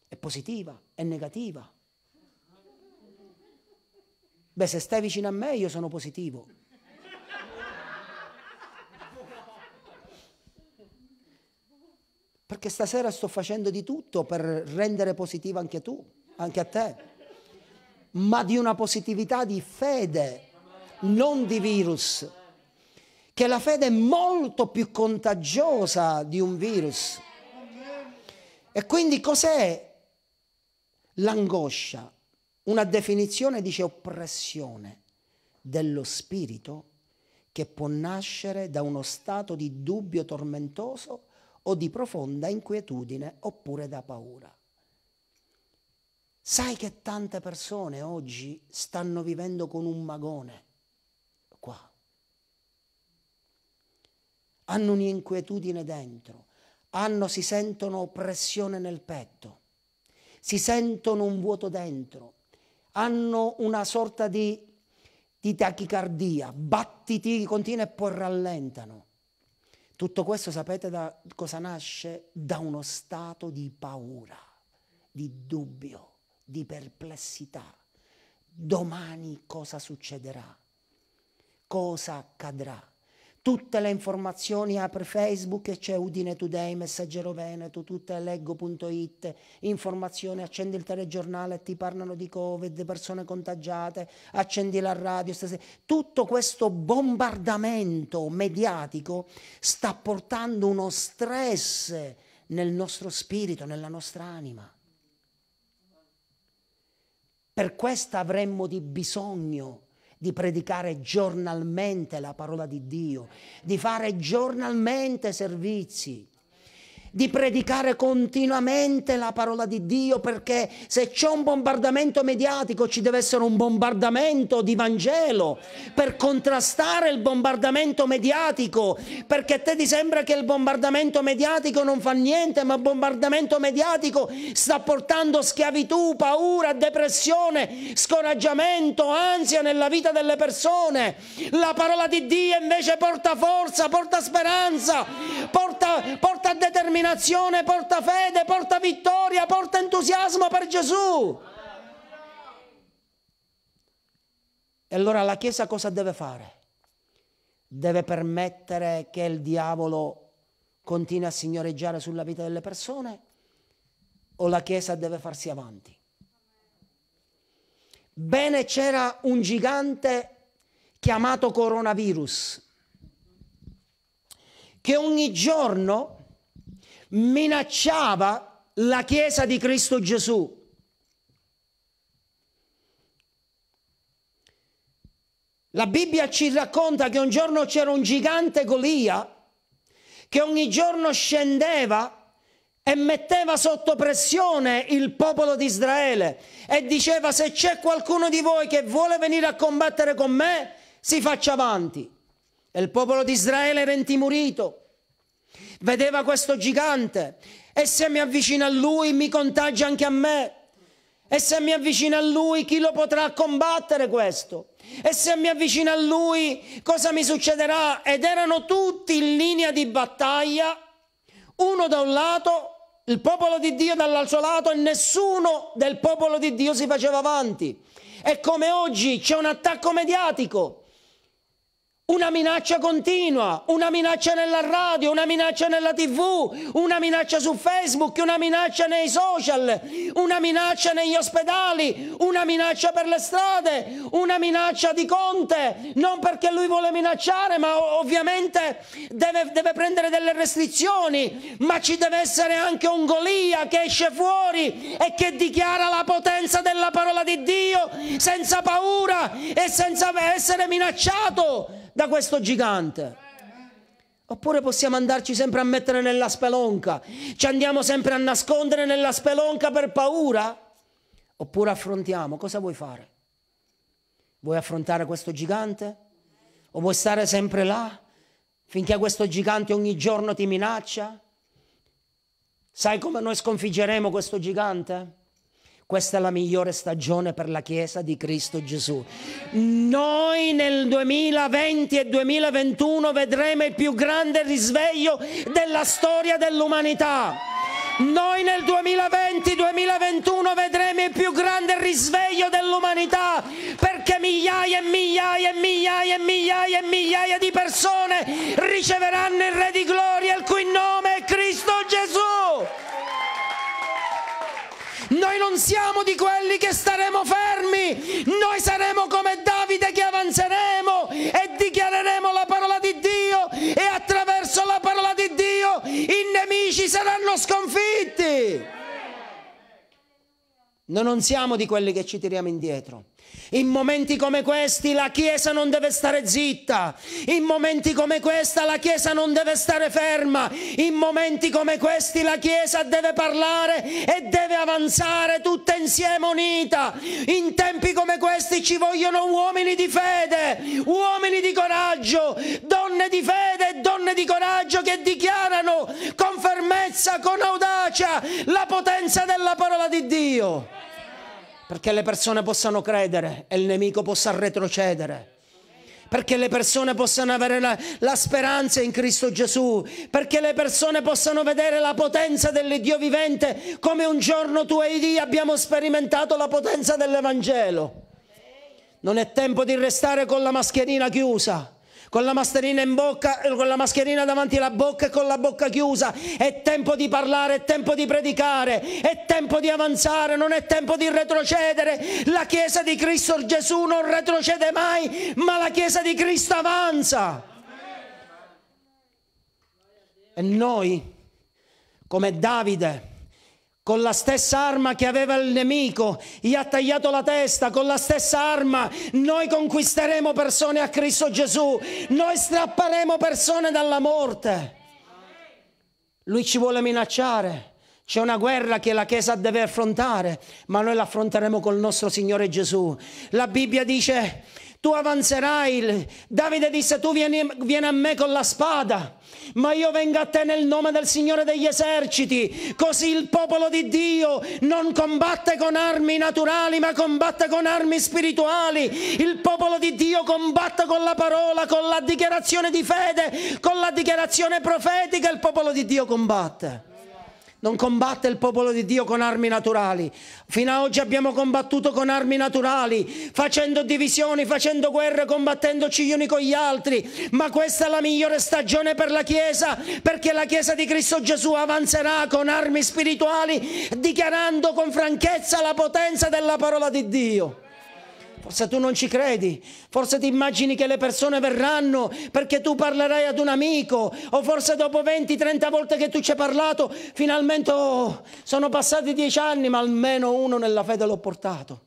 Speaker 1: è positiva, è negativa, Beh, se stai vicino a me io sono positivo. Perché stasera sto facendo di tutto per rendere positivo anche tu, anche a te. Ma di una positività di fede, non di virus. Che la fede è molto più contagiosa di un virus. E quindi cos'è l'angoscia? Una definizione dice oppressione dello spirito che può nascere da uno stato di dubbio tormentoso o di profonda inquietudine oppure da paura. Sai che tante persone oggi stanno vivendo con un magone qua. Hanno un'inquietudine dentro, hanno, si sentono oppressione nel petto, si sentono un vuoto dentro, hanno una sorta di, di tachicardia, battiti continui e poi rallentano. Tutto questo sapete da cosa nasce? Da uno stato di paura, di dubbio, di perplessità. Domani cosa succederà? Cosa accadrà? tutte le informazioni, apre Facebook e c'è Udine Today, Messaggero Veneto, tutte leggo.it, informazioni, accendi il telegiornale e ti parlano di Covid, persone contagiate, accendi la radio, stasera. tutto questo bombardamento mediatico sta portando uno stress nel nostro spirito, nella nostra anima. Per questo avremmo di bisogno di predicare giornalmente la parola di Dio, di fare giornalmente servizi di predicare continuamente la parola di Dio, perché se c'è un bombardamento mediatico ci deve essere un bombardamento di Vangelo per contrastare il bombardamento mediatico, perché a te ti sembra che il bombardamento mediatico non fa niente, ma il bombardamento mediatico sta portando schiavitù, paura, depressione, scoraggiamento, ansia nella vita delle persone. La parola di Dio invece porta forza, porta speranza, porta, porta determinazione determinazione, porta fede, porta vittoria, porta entusiasmo per Gesù. E allora la Chiesa cosa deve fare? Deve permettere che il diavolo continui a signoreggiare sulla vita delle persone o la Chiesa deve farsi avanti? Bene c'era un gigante chiamato coronavirus che ogni giorno minacciava la Chiesa di Cristo Gesù. La Bibbia ci racconta che un giorno c'era un gigante Golia che ogni giorno scendeva e metteva sotto pressione il popolo di Israele e diceva se c'è qualcuno di voi che vuole venire a combattere con me, si faccia avanti. E il popolo di Israele era intimorito vedeva questo gigante e se mi avvicina a lui mi contagia anche a me. E se mi avvicina a lui chi lo potrà combattere questo? E se mi avvicina a lui cosa mi succederà? Ed erano tutti in linea di battaglia, uno da un lato, il popolo di Dio dall'altro lato e nessuno del popolo di Dio si faceva avanti. È come oggi c'è un attacco mediatico. Una minaccia continua, una minaccia nella radio, una minaccia nella tv, una minaccia su Facebook, una minaccia nei social, una minaccia negli ospedali, una minaccia per le strade, una minaccia di Conte, non perché lui vuole minacciare, ma ovviamente deve, deve prendere delle restrizioni, ma ci deve essere anche un Golia che esce fuori e che dichiara la potenza della parola di Dio senza paura e senza essere minacciato da questo gigante. Oppure possiamo andarci sempre a mettere nella spelonca, ci andiamo sempre a nascondere nella spelonca per paura? Oppure affrontiamo, cosa vuoi fare? Vuoi affrontare questo gigante? O vuoi stare sempre là finché questo gigante ogni giorno ti minaccia? Sai come noi sconfiggeremo questo gigante? Questa è la migliore stagione per la Chiesa di Cristo Gesù. Noi nel 2020 e 2021 vedremo il più grande risveglio della storia dell'umanità. Noi nel 2020-2021 vedremo il più grande risveglio dell'umanità perché migliaia e migliaia e migliaia e migliaia e migliaia di persone riceveranno il Re di Gloria, il cui nome è Cristo Gesù. Noi non siamo di quelli che staremo fermi, noi saremo come Davide che avanzeremo e dichiareremo la parola di Dio e attraverso la parola di Dio i nemici saranno sconfitti. Noi non siamo di quelli che ci tiriamo indietro. In momenti come questi la Chiesa non deve stare zitta, in momenti come questa la Chiesa non deve stare ferma, in momenti come questi la Chiesa deve parlare e deve avanzare tutta insieme unita. In tempi come questi ci vogliono uomini di fede, uomini di coraggio, donne di fede e donne di coraggio che dichiarano con fermezza, con audacia la potenza della parola di Dio perché le persone possano credere e il nemico possa retrocedere. Perché le persone possano avere la, la speranza in Cristo Gesù, perché le persone possano vedere la potenza dell'Iddio vivente, come un giorno tu e io abbiamo sperimentato la potenza dell'Evangelo. Non è tempo di restare con la mascherina chiusa, con la mascherina in bocca, eh, con la mascherina davanti alla bocca e con la bocca chiusa. È tempo di parlare, è tempo di predicare, è tempo di avanzare, non è tempo di retrocedere. La Chiesa di Cristo Gesù non retrocede mai, ma la Chiesa di Cristo avanza. E noi, come Davide, con la stessa arma che aveva il nemico, gli ha tagliato la testa, con la stessa arma noi conquisteremo persone a Cristo Gesù, noi strapperemo persone dalla morte. Lui ci vuole minacciare. C'è una guerra che la Chiesa deve affrontare, ma noi l'affronteremo col nostro Signore Gesù. La Bibbia dice, tu avanzerai, Davide disse, tu vieni, vieni a me con la spada. Ma io vengo a te nel nome del Signore degli eserciti, così il popolo di Dio non combatte con armi naturali, ma combatte con armi spirituali. Il popolo di Dio combatte con la parola, con la dichiarazione di fede, con la dichiarazione profetica, il popolo di Dio combatte non combatte il popolo di Dio con armi naturali. Fino ad oggi abbiamo combattuto con armi naturali, facendo divisioni, facendo guerre, combattendoci gli uni con gli altri. Ma questa è la migliore stagione per la Chiesa, perché la Chiesa di Cristo Gesù avanzerà con armi spirituali, dichiarando con franchezza la potenza della parola di Dio. Forse tu non ci credi, forse ti immagini che le persone verranno perché tu parlerai ad un amico o forse dopo 20-30 volte che tu ci hai parlato finalmente oh, sono passati 10 anni ma almeno uno nella fede l'ho portato.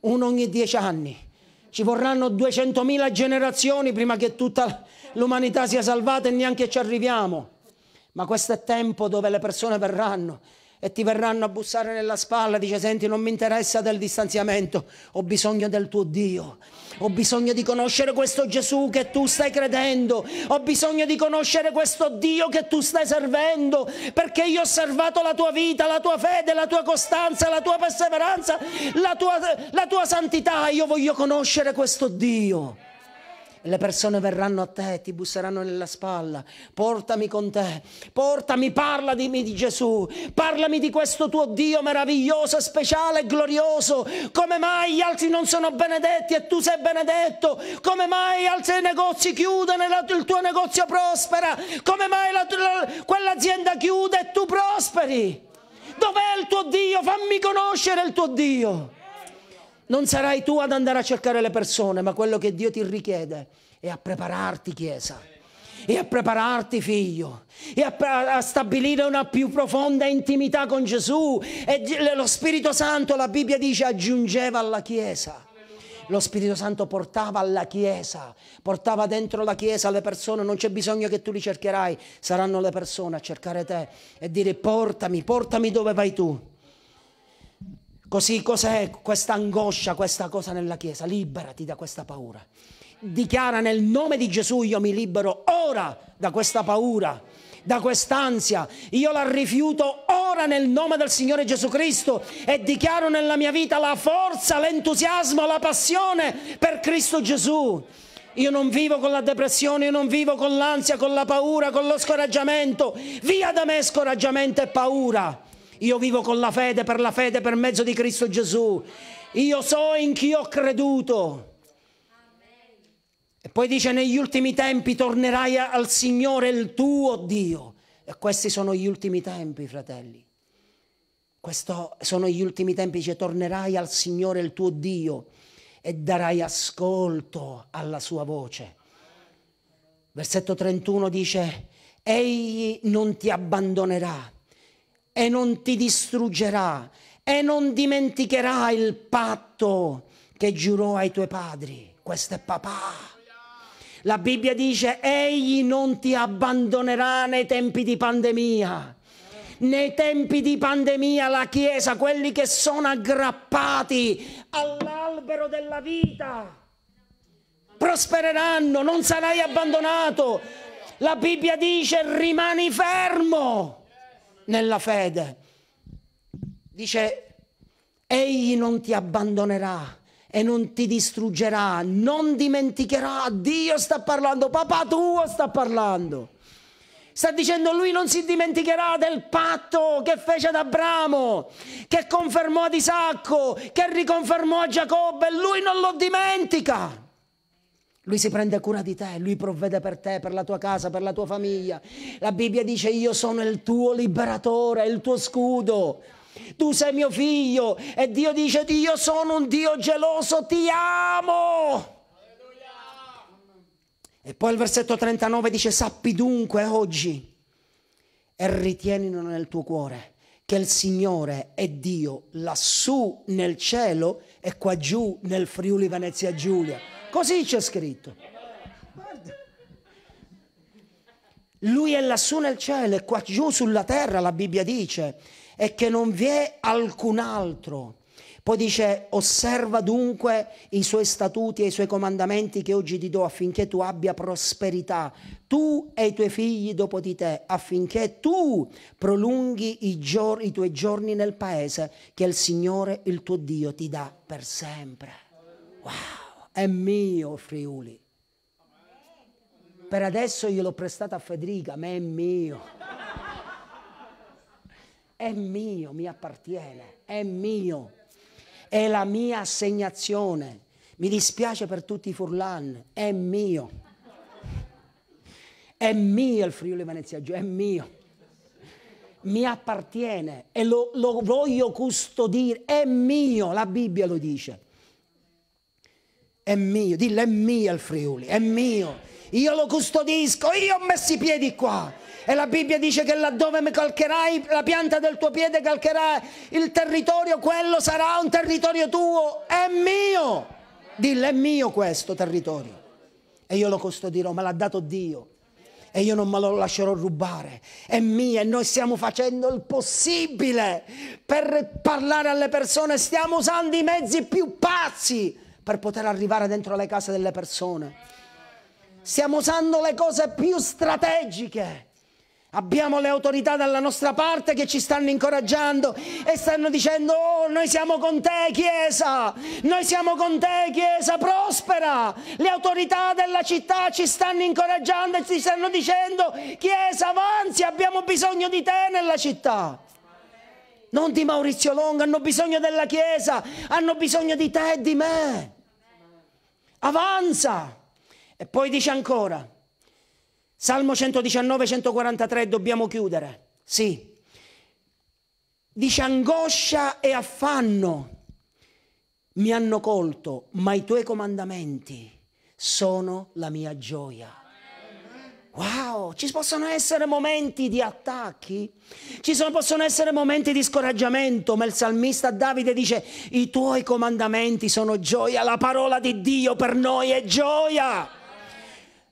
Speaker 1: Uno ogni 10 anni. Ci vorranno 200.000 generazioni prima che tutta l'umanità sia salvata e neanche ci arriviamo. Ma questo è tempo dove le persone verranno e ti verranno a bussare nella spalla, dice senti non mi interessa del distanziamento, ho bisogno del tuo Dio, ho bisogno di conoscere questo Gesù che tu stai credendo, ho bisogno di conoscere questo Dio che tu stai servendo, perché io ho osservato la tua vita, la tua fede, la tua costanza, la tua perseveranza, la tua, la tua santità, io voglio conoscere questo Dio le persone verranno a te, ti busseranno nella spalla, portami con te, portami, parlami di, di Gesù, parlami di questo tuo Dio meraviglioso, speciale e glorioso, come mai gli altri non sono benedetti e tu sei benedetto, come mai altri negozi chiudono e il tuo negozio prospera, come mai la, la, quell'azienda chiude e tu prosperi? Dov'è il tuo Dio? Fammi conoscere il tuo Dio. Non sarai tu ad andare a cercare le persone, ma quello che Dio ti richiede è a prepararti Chiesa, e a prepararti figlio, e a, a, stabilire una più profonda intimità con Gesù. E lo Spirito Santo, la Bibbia dice, aggiungeva alla Chiesa. Lo Spirito Santo portava alla Chiesa, portava dentro la Chiesa le persone, non c'è bisogno che tu li cercherai, saranno le persone a cercare te e dire portami, portami dove vai tu. Così cos'è questa angoscia, questa cosa nella Chiesa? Liberati da questa paura. Dichiara nel nome di Gesù io mi libero ora da questa paura, da quest'ansia. Io la rifiuto ora nel nome del Signore Gesù Cristo e dichiaro nella mia vita la forza, l'entusiasmo, la passione per Cristo Gesù. Io non vivo con la depressione, io non vivo con l'ansia, con la paura, con lo scoraggiamento. Via da me scoraggiamento e paura io vivo con la fede, per la fede, per mezzo di Cristo Gesù. Io so in chi ho creduto. E poi dice negli ultimi tempi tornerai al Signore il tuo Dio. E questi sono gli ultimi tempi, fratelli. Questi sono gli ultimi tempi, dice tornerai al Signore il tuo Dio e darai ascolto alla sua voce. Versetto 31 dice, egli non ti abbandonerà e non ti distruggerà e non dimenticherà il patto che giurò ai tuoi padri. Questo è papà. La Bibbia dice, egli non ti abbandonerà nei tempi di pandemia. Nei tempi di pandemia la Chiesa, quelli che sono aggrappati all'albero della vita, prospereranno, non sarai abbandonato. La Bibbia dice, rimani fermo nella fede. Dice, egli non ti abbandonerà e non ti distruggerà, non dimenticherà, Dio sta parlando, papà tuo sta parlando. Sta dicendo lui non si dimenticherà del patto che fece ad Abramo, che confermò ad Isacco, che riconfermò a Giacobbe, lui non lo dimentica. Lui si prende cura di te, lui provvede per te, per la tua casa, per la tua famiglia. La Bibbia dice io sono il tuo liberatore, il tuo scudo. Tu sei mio figlio e Dio dice io sono un Dio geloso, ti amo. E poi il versetto 39 dice sappi dunque oggi e ritienilo nel tuo cuore che il Signore è Dio lassù nel cielo e qua giù nel Friuli Venezia Giulia. Così c'è scritto. Guarda. Lui è lassù nel cielo e qua giù sulla terra, la Bibbia dice, e che non vi è alcun altro. Poi dice, osserva dunque i suoi statuti e i suoi comandamenti che oggi ti do affinché tu abbia prosperità, tu e i tuoi figli dopo di te, affinché tu prolunghi i, i tuoi giorni nel paese che il Signore, il tuo Dio, ti dà per sempre. Wow! è mio Friuli. Per adesso gliel'ho prestato a Federica, ma è mio. È mio, mi appartiene, è mio. È la mia assegnazione. Mi dispiace per tutti i furlan, è mio. È mio il Friuli Venezia Giulia, è mio. Mi appartiene e lo, lo voglio custodire, è mio, la Bibbia lo dice. È mio, dillo, è mio il Friuli, è mio. Io lo custodisco, io ho messo i piedi qua. E la Bibbia dice che laddove mi calcherai la pianta del tuo piede calcherà il territorio, quello sarà un territorio tuo, è mio. Dillo, è mio questo territorio. E io lo custodirò, me l'ha dato Dio. E io non me lo lascerò rubare. È mio e noi stiamo facendo il possibile per parlare alle persone. Stiamo usando i mezzi più pazzi per poter arrivare dentro le case delle persone. Stiamo usando le cose più strategiche. Abbiamo le autorità dalla nostra parte che ci stanno incoraggiando e stanno dicendo, oh, noi siamo con te Chiesa, noi siamo con te Chiesa, prospera. Le autorità della città ci stanno incoraggiando e ci stanno dicendo, Chiesa, avanzi, abbiamo bisogno di te nella città. Non di Maurizio Longo, hanno bisogno della Chiesa, hanno bisogno di te e di me avanza. E poi dice ancora, Salmo 119, 143, dobbiamo chiudere. Sì. Dice angoscia e affanno mi hanno colto, ma i tuoi comandamenti sono la mia gioia. Wow, ci possono essere momenti di attacchi, ci sono, possono essere momenti di scoraggiamento, ma il salmista Davide dice, i tuoi comandamenti sono gioia, la parola di Dio per noi è gioia.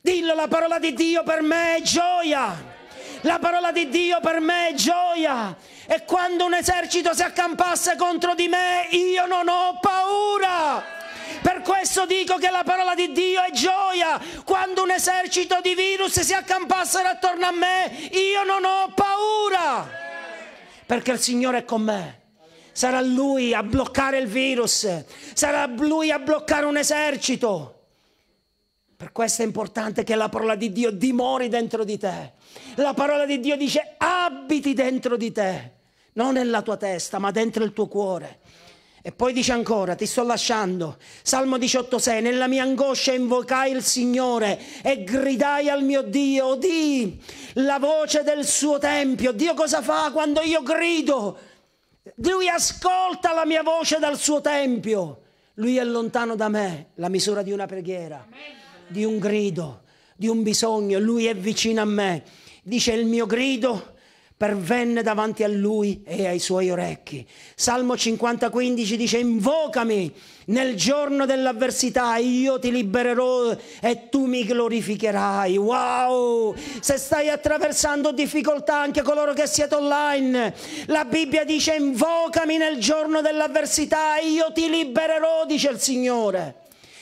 Speaker 1: Dillo, la parola di Dio per me è gioia. La parola di Dio per me è gioia. E quando un esercito si accampasse contro di me, io non ho paura. Per questo dico che la parola di Dio è gioia. Quando un esercito di virus si accampassero attorno a me, io non ho paura. Perché il Signore è con me. Sarà Lui a bloccare il virus. Sarà Lui a bloccare un esercito. Per questo è importante che la parola di Dio dimori dentro di te. La parola di Dio dice abiti dentro di te, non nella tua testa, ma dentro il tuo cuore. E poi dice ancora, ti sto lasciando. Salmo 18,6, nella mia angoscia invocai il Signore e gridai al mio Dio, udì la voce del suo tempio. Dio cosa fa quando io grido? Lui ascolta la mia voce dal suo tempio. Lui è lontano da me, la misura di una preghiera, di un grido, di un bisogno. Lui è vicino a me. Dice il mio grido pervenne davanti a lui e ai suoi orecchi. Salmo 50,15 dice: Invocami nel giorno dell'avversità, io ti libererò e tu mi glorificherai. Wow! Se stai attraversando difficoltà, anche coloro che siete online, la Bibbia dice: Invocami nel giorno dell'avversità, io ti libererò, dice il Signore.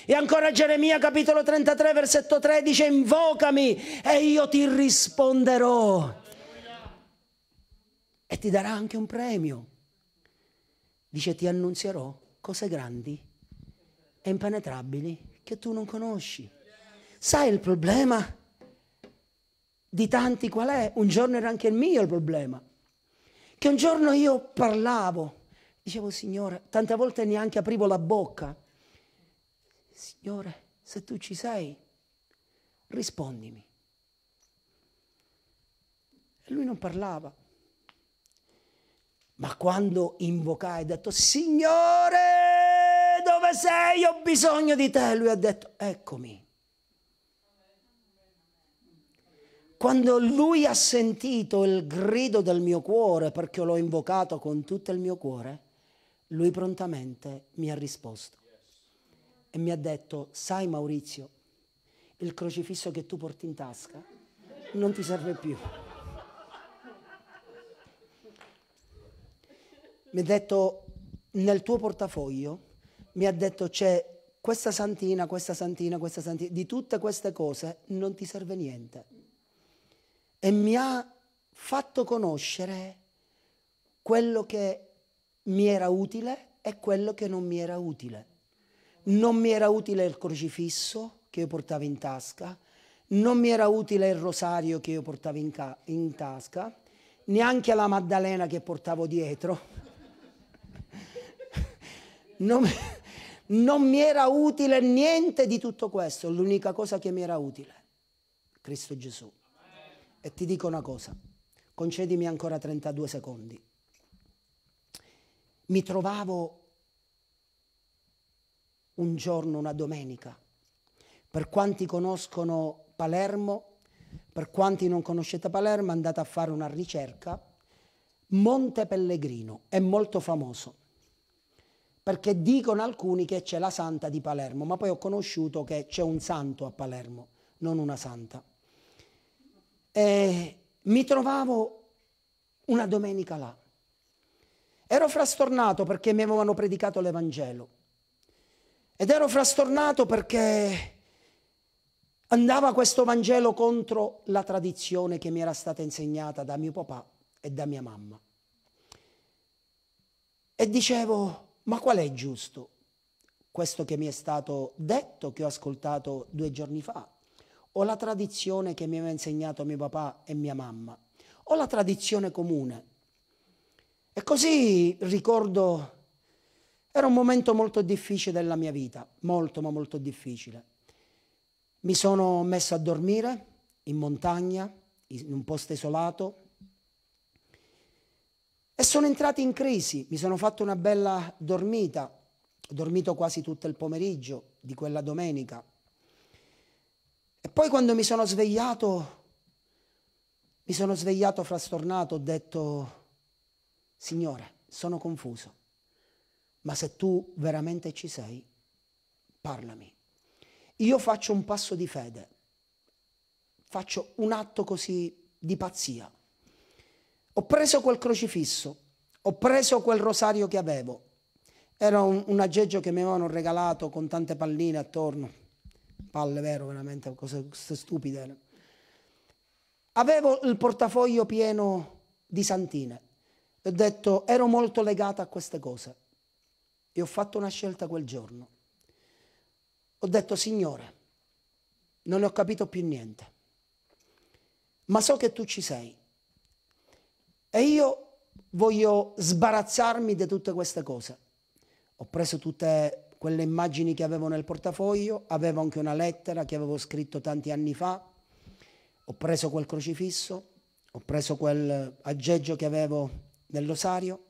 Speaker 1: E ancora Geremia capitolo 33 versetto 3 dice invocami e io ti risponderò e ti darà anche un premio. Dice ti annunzierò cose grandi e impenetrabili che tu non conosci. Sai il problema di tanti qual è? Un giorno era anche il mio il problema. Che un giorno io parlavo, dicevo Signore, tante volte neanche aprivo la bocca. Signore, se tu ci sei, rispondimi. E lui non parlava. Ma quando invocai, ha detto, Signore, dove sei? Ho bisogno di te. Lui ha detto, eccomi. Quando lui ha sentito il grido del mio cuore, perché l'ho invocato con tutto il mio cuore, lui prontamente mi ha risposto e mi ha detto, sai Maurizio, il crocifisso che tu porti in tasca non ti serve più. mi ha detto nel tuo portafoglio, mi ha detto c'è questa santina, questa santina, questa santina, di tutte queste cose non ti serve niente. E mi ha fatto conoscere quello che mi era utile e quello che non mi era utile. Non mi era utile il crocifisso che io portavo in tasca, non mi era utile il rosario che io portavo in, in tasca, neanche la Maddalena che portavo dietro non, non mi era utile niente di tutto questo, l'unica cosa che mi era utile, Cristo Gesù. E ti dico una cosa, concedimi ancora 32 secondi. Mi trovavo un giorno, una domenica, per quanti conoscono Palermo, per quanti non conoscete Palermo, andate a fare una ricerca. Monte Pellegrino è molto famoso perché dicono alcuni che c'è la santa di Palermo, ma poi ho conosciuto che c'è un santo a Palermo, non una santa. E mi trovavo una domenica là. Ero frastornato perché mi avevano predicato l'Evangelo. Ed ero frastornato perché andava questo Vangelo contro la tradizione che mi era stata insegnata da mio papà e da mia mamma. E dicevo, ma qual è giusto? Questo che mi è stato detto, che ho ascoltato due giorni fa, o la tradizione che mi aveva insegnato mio papà e mia mamma, o la tradizione comune. E così ricordo, era un momento molto difficile della mia vita, molto ma molto difficile. Mi sono messo a dormire in montagna, in un posto isolato, e sono entrati in crisi, mi sono fatto una bella dormita, ho dormito quasi tutto il pomeriggio di quella domenica. E poi quando mi sono svegliato, mi sono svegliato frastornato, ho detto, Signore, sono confuso, ma se tu veramente ci sei, parlami. Io faccio un passo di fede, faccio un atto così di pazzia ho preso quel crocifisso, ho preso quel rosario che avevo. Era un, un aggeggio che mi avevano regalato con tante palline attorno. Palle, vero, veramente, cose, cose stupide. Eh. Avevo il portafoglio pieno di santine. Ho detto, ero molto legata a queste cose. E ho fatto una scelta quel giorno. Ho detto, Signore, non ne ho capito più niente, ma so che tu ci sei e io voglio sbarazzarmi di tutte queste cose. Ho preso tutte quelle immagini che avevo nel portafoglio, avevo anche una lettera che avevo scritto tanti anni fa, ho preso quel crocifisso, ho preso quel aggeggio che avevo nel rosario,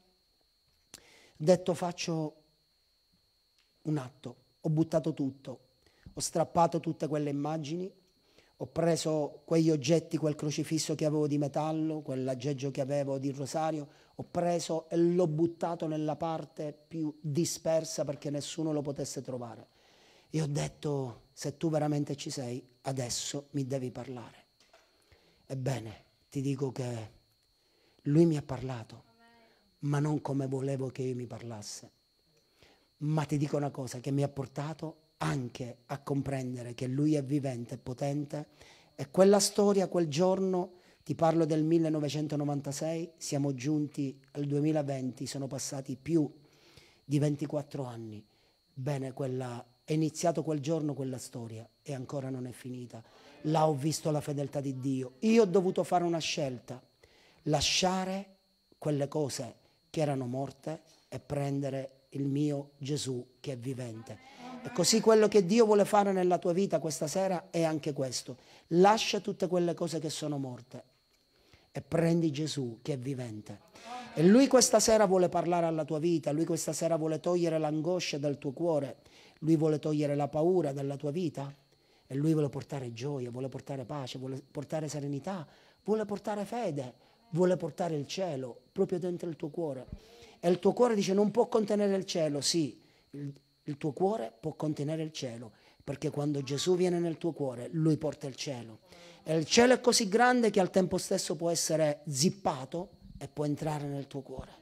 Speaker 1: detto faccio un atto, ho buttato tutto, ho strappato tutte quelle immagini, ho preso quegli oggetti, quel crocifisso che avevo di metallo, quell'aggeggio che avevo di rosario, ho preso e l'ho buttato nella parte più dispersa perché nessuno lo potesse trovare. E ho detto, se tu veramente ci sei, adesso mi devi parlare. Ebbene, ti dico che lui mi ha parlato, ma non come volevo che io mi parlasse. Ma ti dico una cosa che mi ha portato anche a comprendere che Lui è vivente e potente e quella storia, quel giorno, ti parlo del 1996, siamo giunti al 2020, sono passati più di 24 anni. Bene, quella, è iniziato quel giorno quella storia e ancora non è finita. Là ho visto la fedeltà di Dio. Io ho dovuto fare una scelta, lasciare quelle cose che erano morte e prendere il mio Gesù che è vivente. E così quello che Dio vuole fare nella tua vita questa sera è anche questo. Lascia tutte quelle cose che sono morte e prendi Gesù che è vivente. E lui questa sera vuole parlare alla tua vita, lui questa sera vuole togliere l'angoscia dal tuo cuore, lui vuole togliere la paura dalla tua vita e lui vuole portare gioia, vuole portare pace, vuole portare serenità, vuole portare fede, vuole portare il cielo proprio dentro il tuo cuore. E il tuo cuore dice non può contenere il cielo, sì, il tuo cuore può contenere il cielo, perché quando Gesù viene nel tuo cuore, lui porta il cielo. E il cielo è così grande che al tempo stesso può essere zippato e può entrare nel tuo cuore.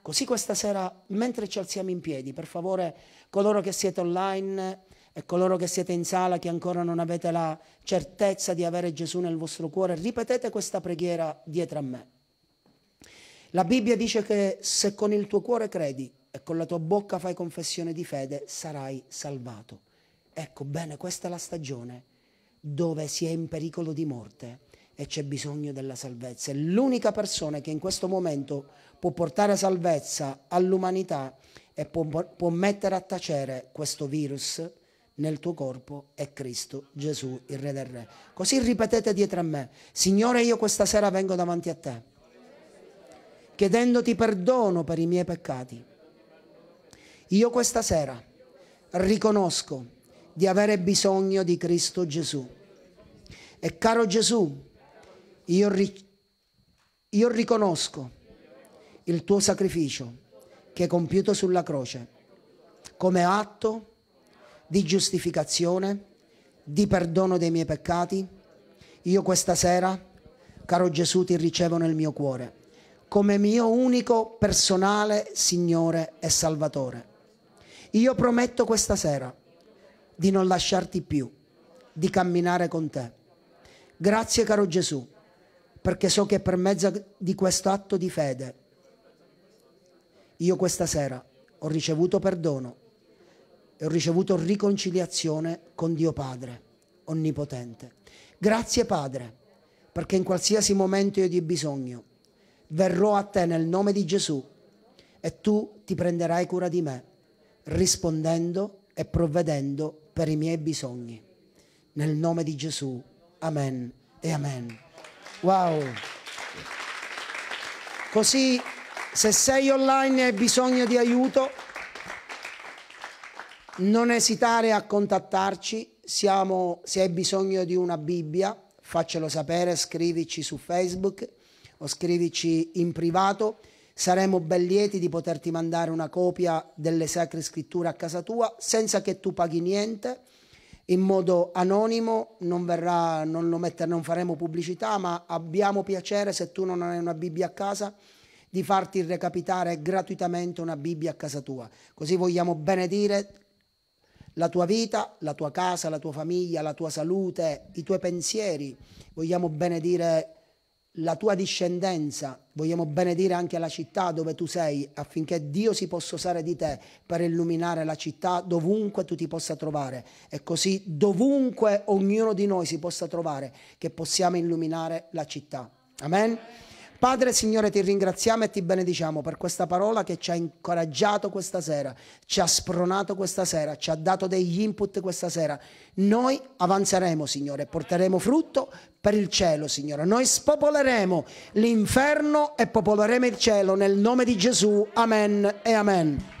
Speaker 1: Così questa sera, mentre ci alziamo in piedi, per favore, coloro che siete online e coloro che siete in sala, che ancora non avete la certezza di avere Gesù nel vostro cuore, ripetete questa preghiera dietro a me. La Bibbia dice che se con il tuo cuore credi e con la tua bocca fai confessione di fede, sarai salvato. Ecco, bene, questa è la stagione dove si è in pericolo di morte e c'è bisogno della salvezza. E l'unica persona che in questo momento può portare salvezza all'umanità e può, può mettere a tacere questo virus nel tuo corpo è Cristo Gesù, il Re del Re. Così ripetete dietro a me, Signore io questa sera vengo davanti a te, chiedendoti perdono per i miei peccati io questa sera riconosco di avere bisogno di Cristo Gesù. E caro Gesù, io, ri io riconosco il tuo sacrificio che è compiuto sulla croce come atto di giustificazione, di perdono dei miei peccati. Io questa sera, caro Gesù, ti ricevo nel mio cuore come mio unico personale Signore e Salvatore. Io prometto questa sera di non lasciarti più, di camminare con te. Grazie caro Gesù, perché so che per mezzo di questo atto di fede io questa sera ho ricevuto perdono e ho ricevuto riconciliazione con Dio Padre, Onnipotente. Grazie Padre, perché in qualsiasi momento io ti ho bisogno verrò a te nel nome di Gesù e tu ti prenderai cura di me rispondendo e provvedendo per i miei bisogni. Nel nome di Gesù. Amen e amen. Wow. Così se sei online e hai bisogno di aiuto, non esitare a contattarci. Siamo, se hai bisogno di una Bibbia, faccelo sapere, scrivici su Facebook o scrivici in privato. Saremo ben lieti di poterti mandare una copia delle Sacre Scritture a casa tua senza che tu paghi niente, in modo anonimo, non, verrà, non, mette, non faremo pubblicità, ma abbiamo piacere, se tu non hai una Bibbia a casa, di farti recapitare gratuitamente una Bibbia a casa tua. Così vogliamo benedire la tua vita, la tua casa, la tua famiglia, la tua salute, i tuoi pensieri. Vogliamo benedire la tua discendenza, vogliamo benedire anche la città dove tu sei, affinché Dio si possa usare di te per illuminare la città dovunque tu ti possa trovare e così dovunque ognuno di noi si possa trovare, che possiamo illuminare la città. Amen. Padre Signore, ti ringraziamo e ti benediciamo per questa parola che ci ha incoraggiato questa sera, ci ha spronato questa sera, ci ha dato degli input questa sera. Noi avanzeremo, Signore, porteremo frutto per il cielo, Signore. Noi spopoleremo l'inferno e popoleremo il cielo nel nome di Gesù. Amen e amen.